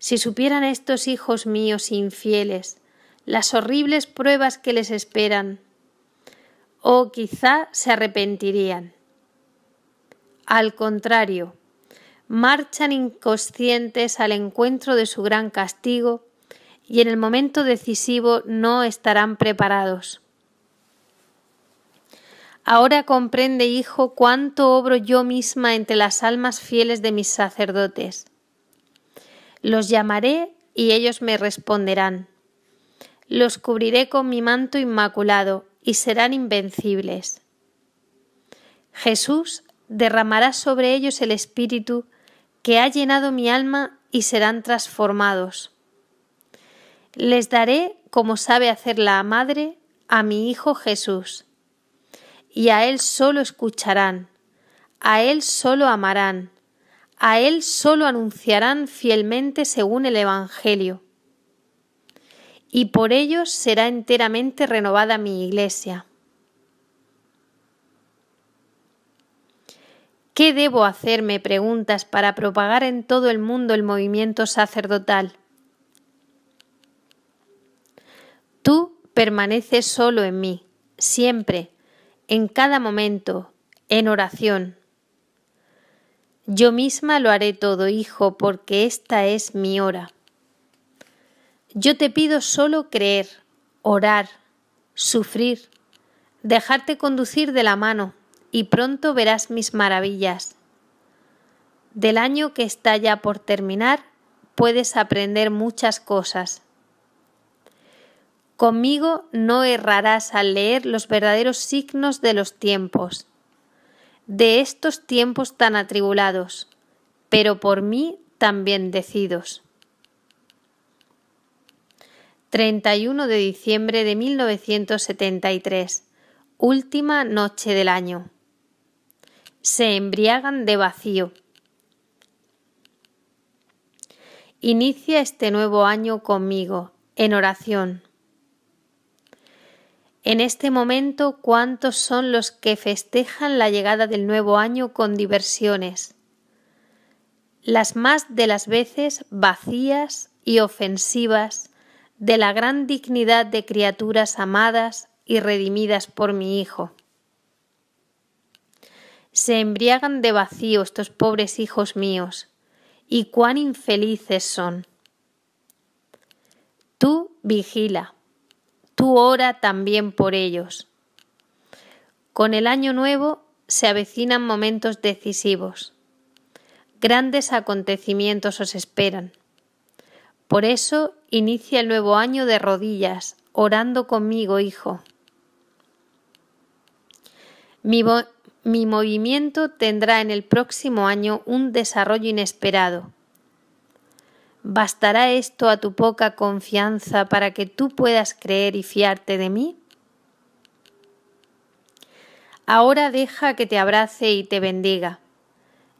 Si supieran estos hijos míos infieles las horribles pruebas que les esperan, o oh, quizá se arrepentirían. Al contrario, marchan inconscientes al encuentro de su gran castigo y en el momento decisivo no estarán preparados. Ahora comprende, Hijo, cuánto obro yo misma entre las almas fieles de mis sacerdotes. Los llamaré y ellos me responderán. Los cubriré con mi manto inmaculado y serán invencibles. Jesús derramará sobre ellos el Espíritu que ha llenado mi alma y serán transformados. Les daré, como sabe hacer la Madre, a mi Hijo Jesús y a Él solo escucharán, a Él solo amarán, a Él solo anunciarán fielmente según el Evangelio. Y por ellos será enteramente renovada mi iglesia. ¿Qué debo hacer? me preguntas para propagar en todo el mundo el movimiento sacerdotal. Tú permaneces solo en mí, siempre, en cada momento, en oración. Yo misma lo haré todo, hijo, porque esta es mi hora. Yo te pido solo creer, orar, sufrir, dejarte conducir de la mano, y pronto verás mis maravillas. Del año que está ya por terminar, puedes aprender muchas cosas. Conmigo no errarás al leer los verdaderos signos de los tiempos, de estos tiempos tan atribulados, pero por mí tan bendecidos. 31 de diciembre de 1973, última noche del año. Se embriagan de vacío. Inicia este nuevo año conmigo, en oración en este momento, ¿cuántos son los que festejan la llegada del nuevo año con diversiones? Las más de las veces vacías y ofensivas de la gran dignidad de criaturas amadas y redimidas por mi Hijo. Se embriagan de vacío estos pobres hijos míos, y cuán infelices son. Tú vigila, tú ora también por ellos. Con el año nuevo se avecinan momentos decisivos. Grandes acontecimientos os esperan. Por eso inicia el nuevo año de rodillas, orando conmigo, hijo. Mi, mi movimiento tendrá en el próximo año un desarrollo inesperado ¿Bastará esto a tu poca confianza para que tú puedas creer y fiarte de mí? Ahora deja que te abrace y te bendiga.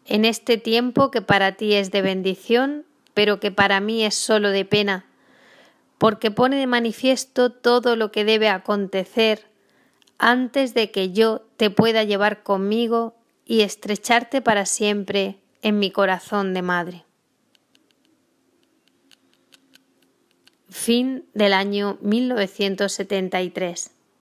En este tiempo que para ti es de bendición, pero que para mí es solo de pena, porque pone de manifiesto todo lo que debe acontecer antes de que yo te pueda llevar conmigo y estrecharte para siempre en mi corazón de madre. Fin del año 1973.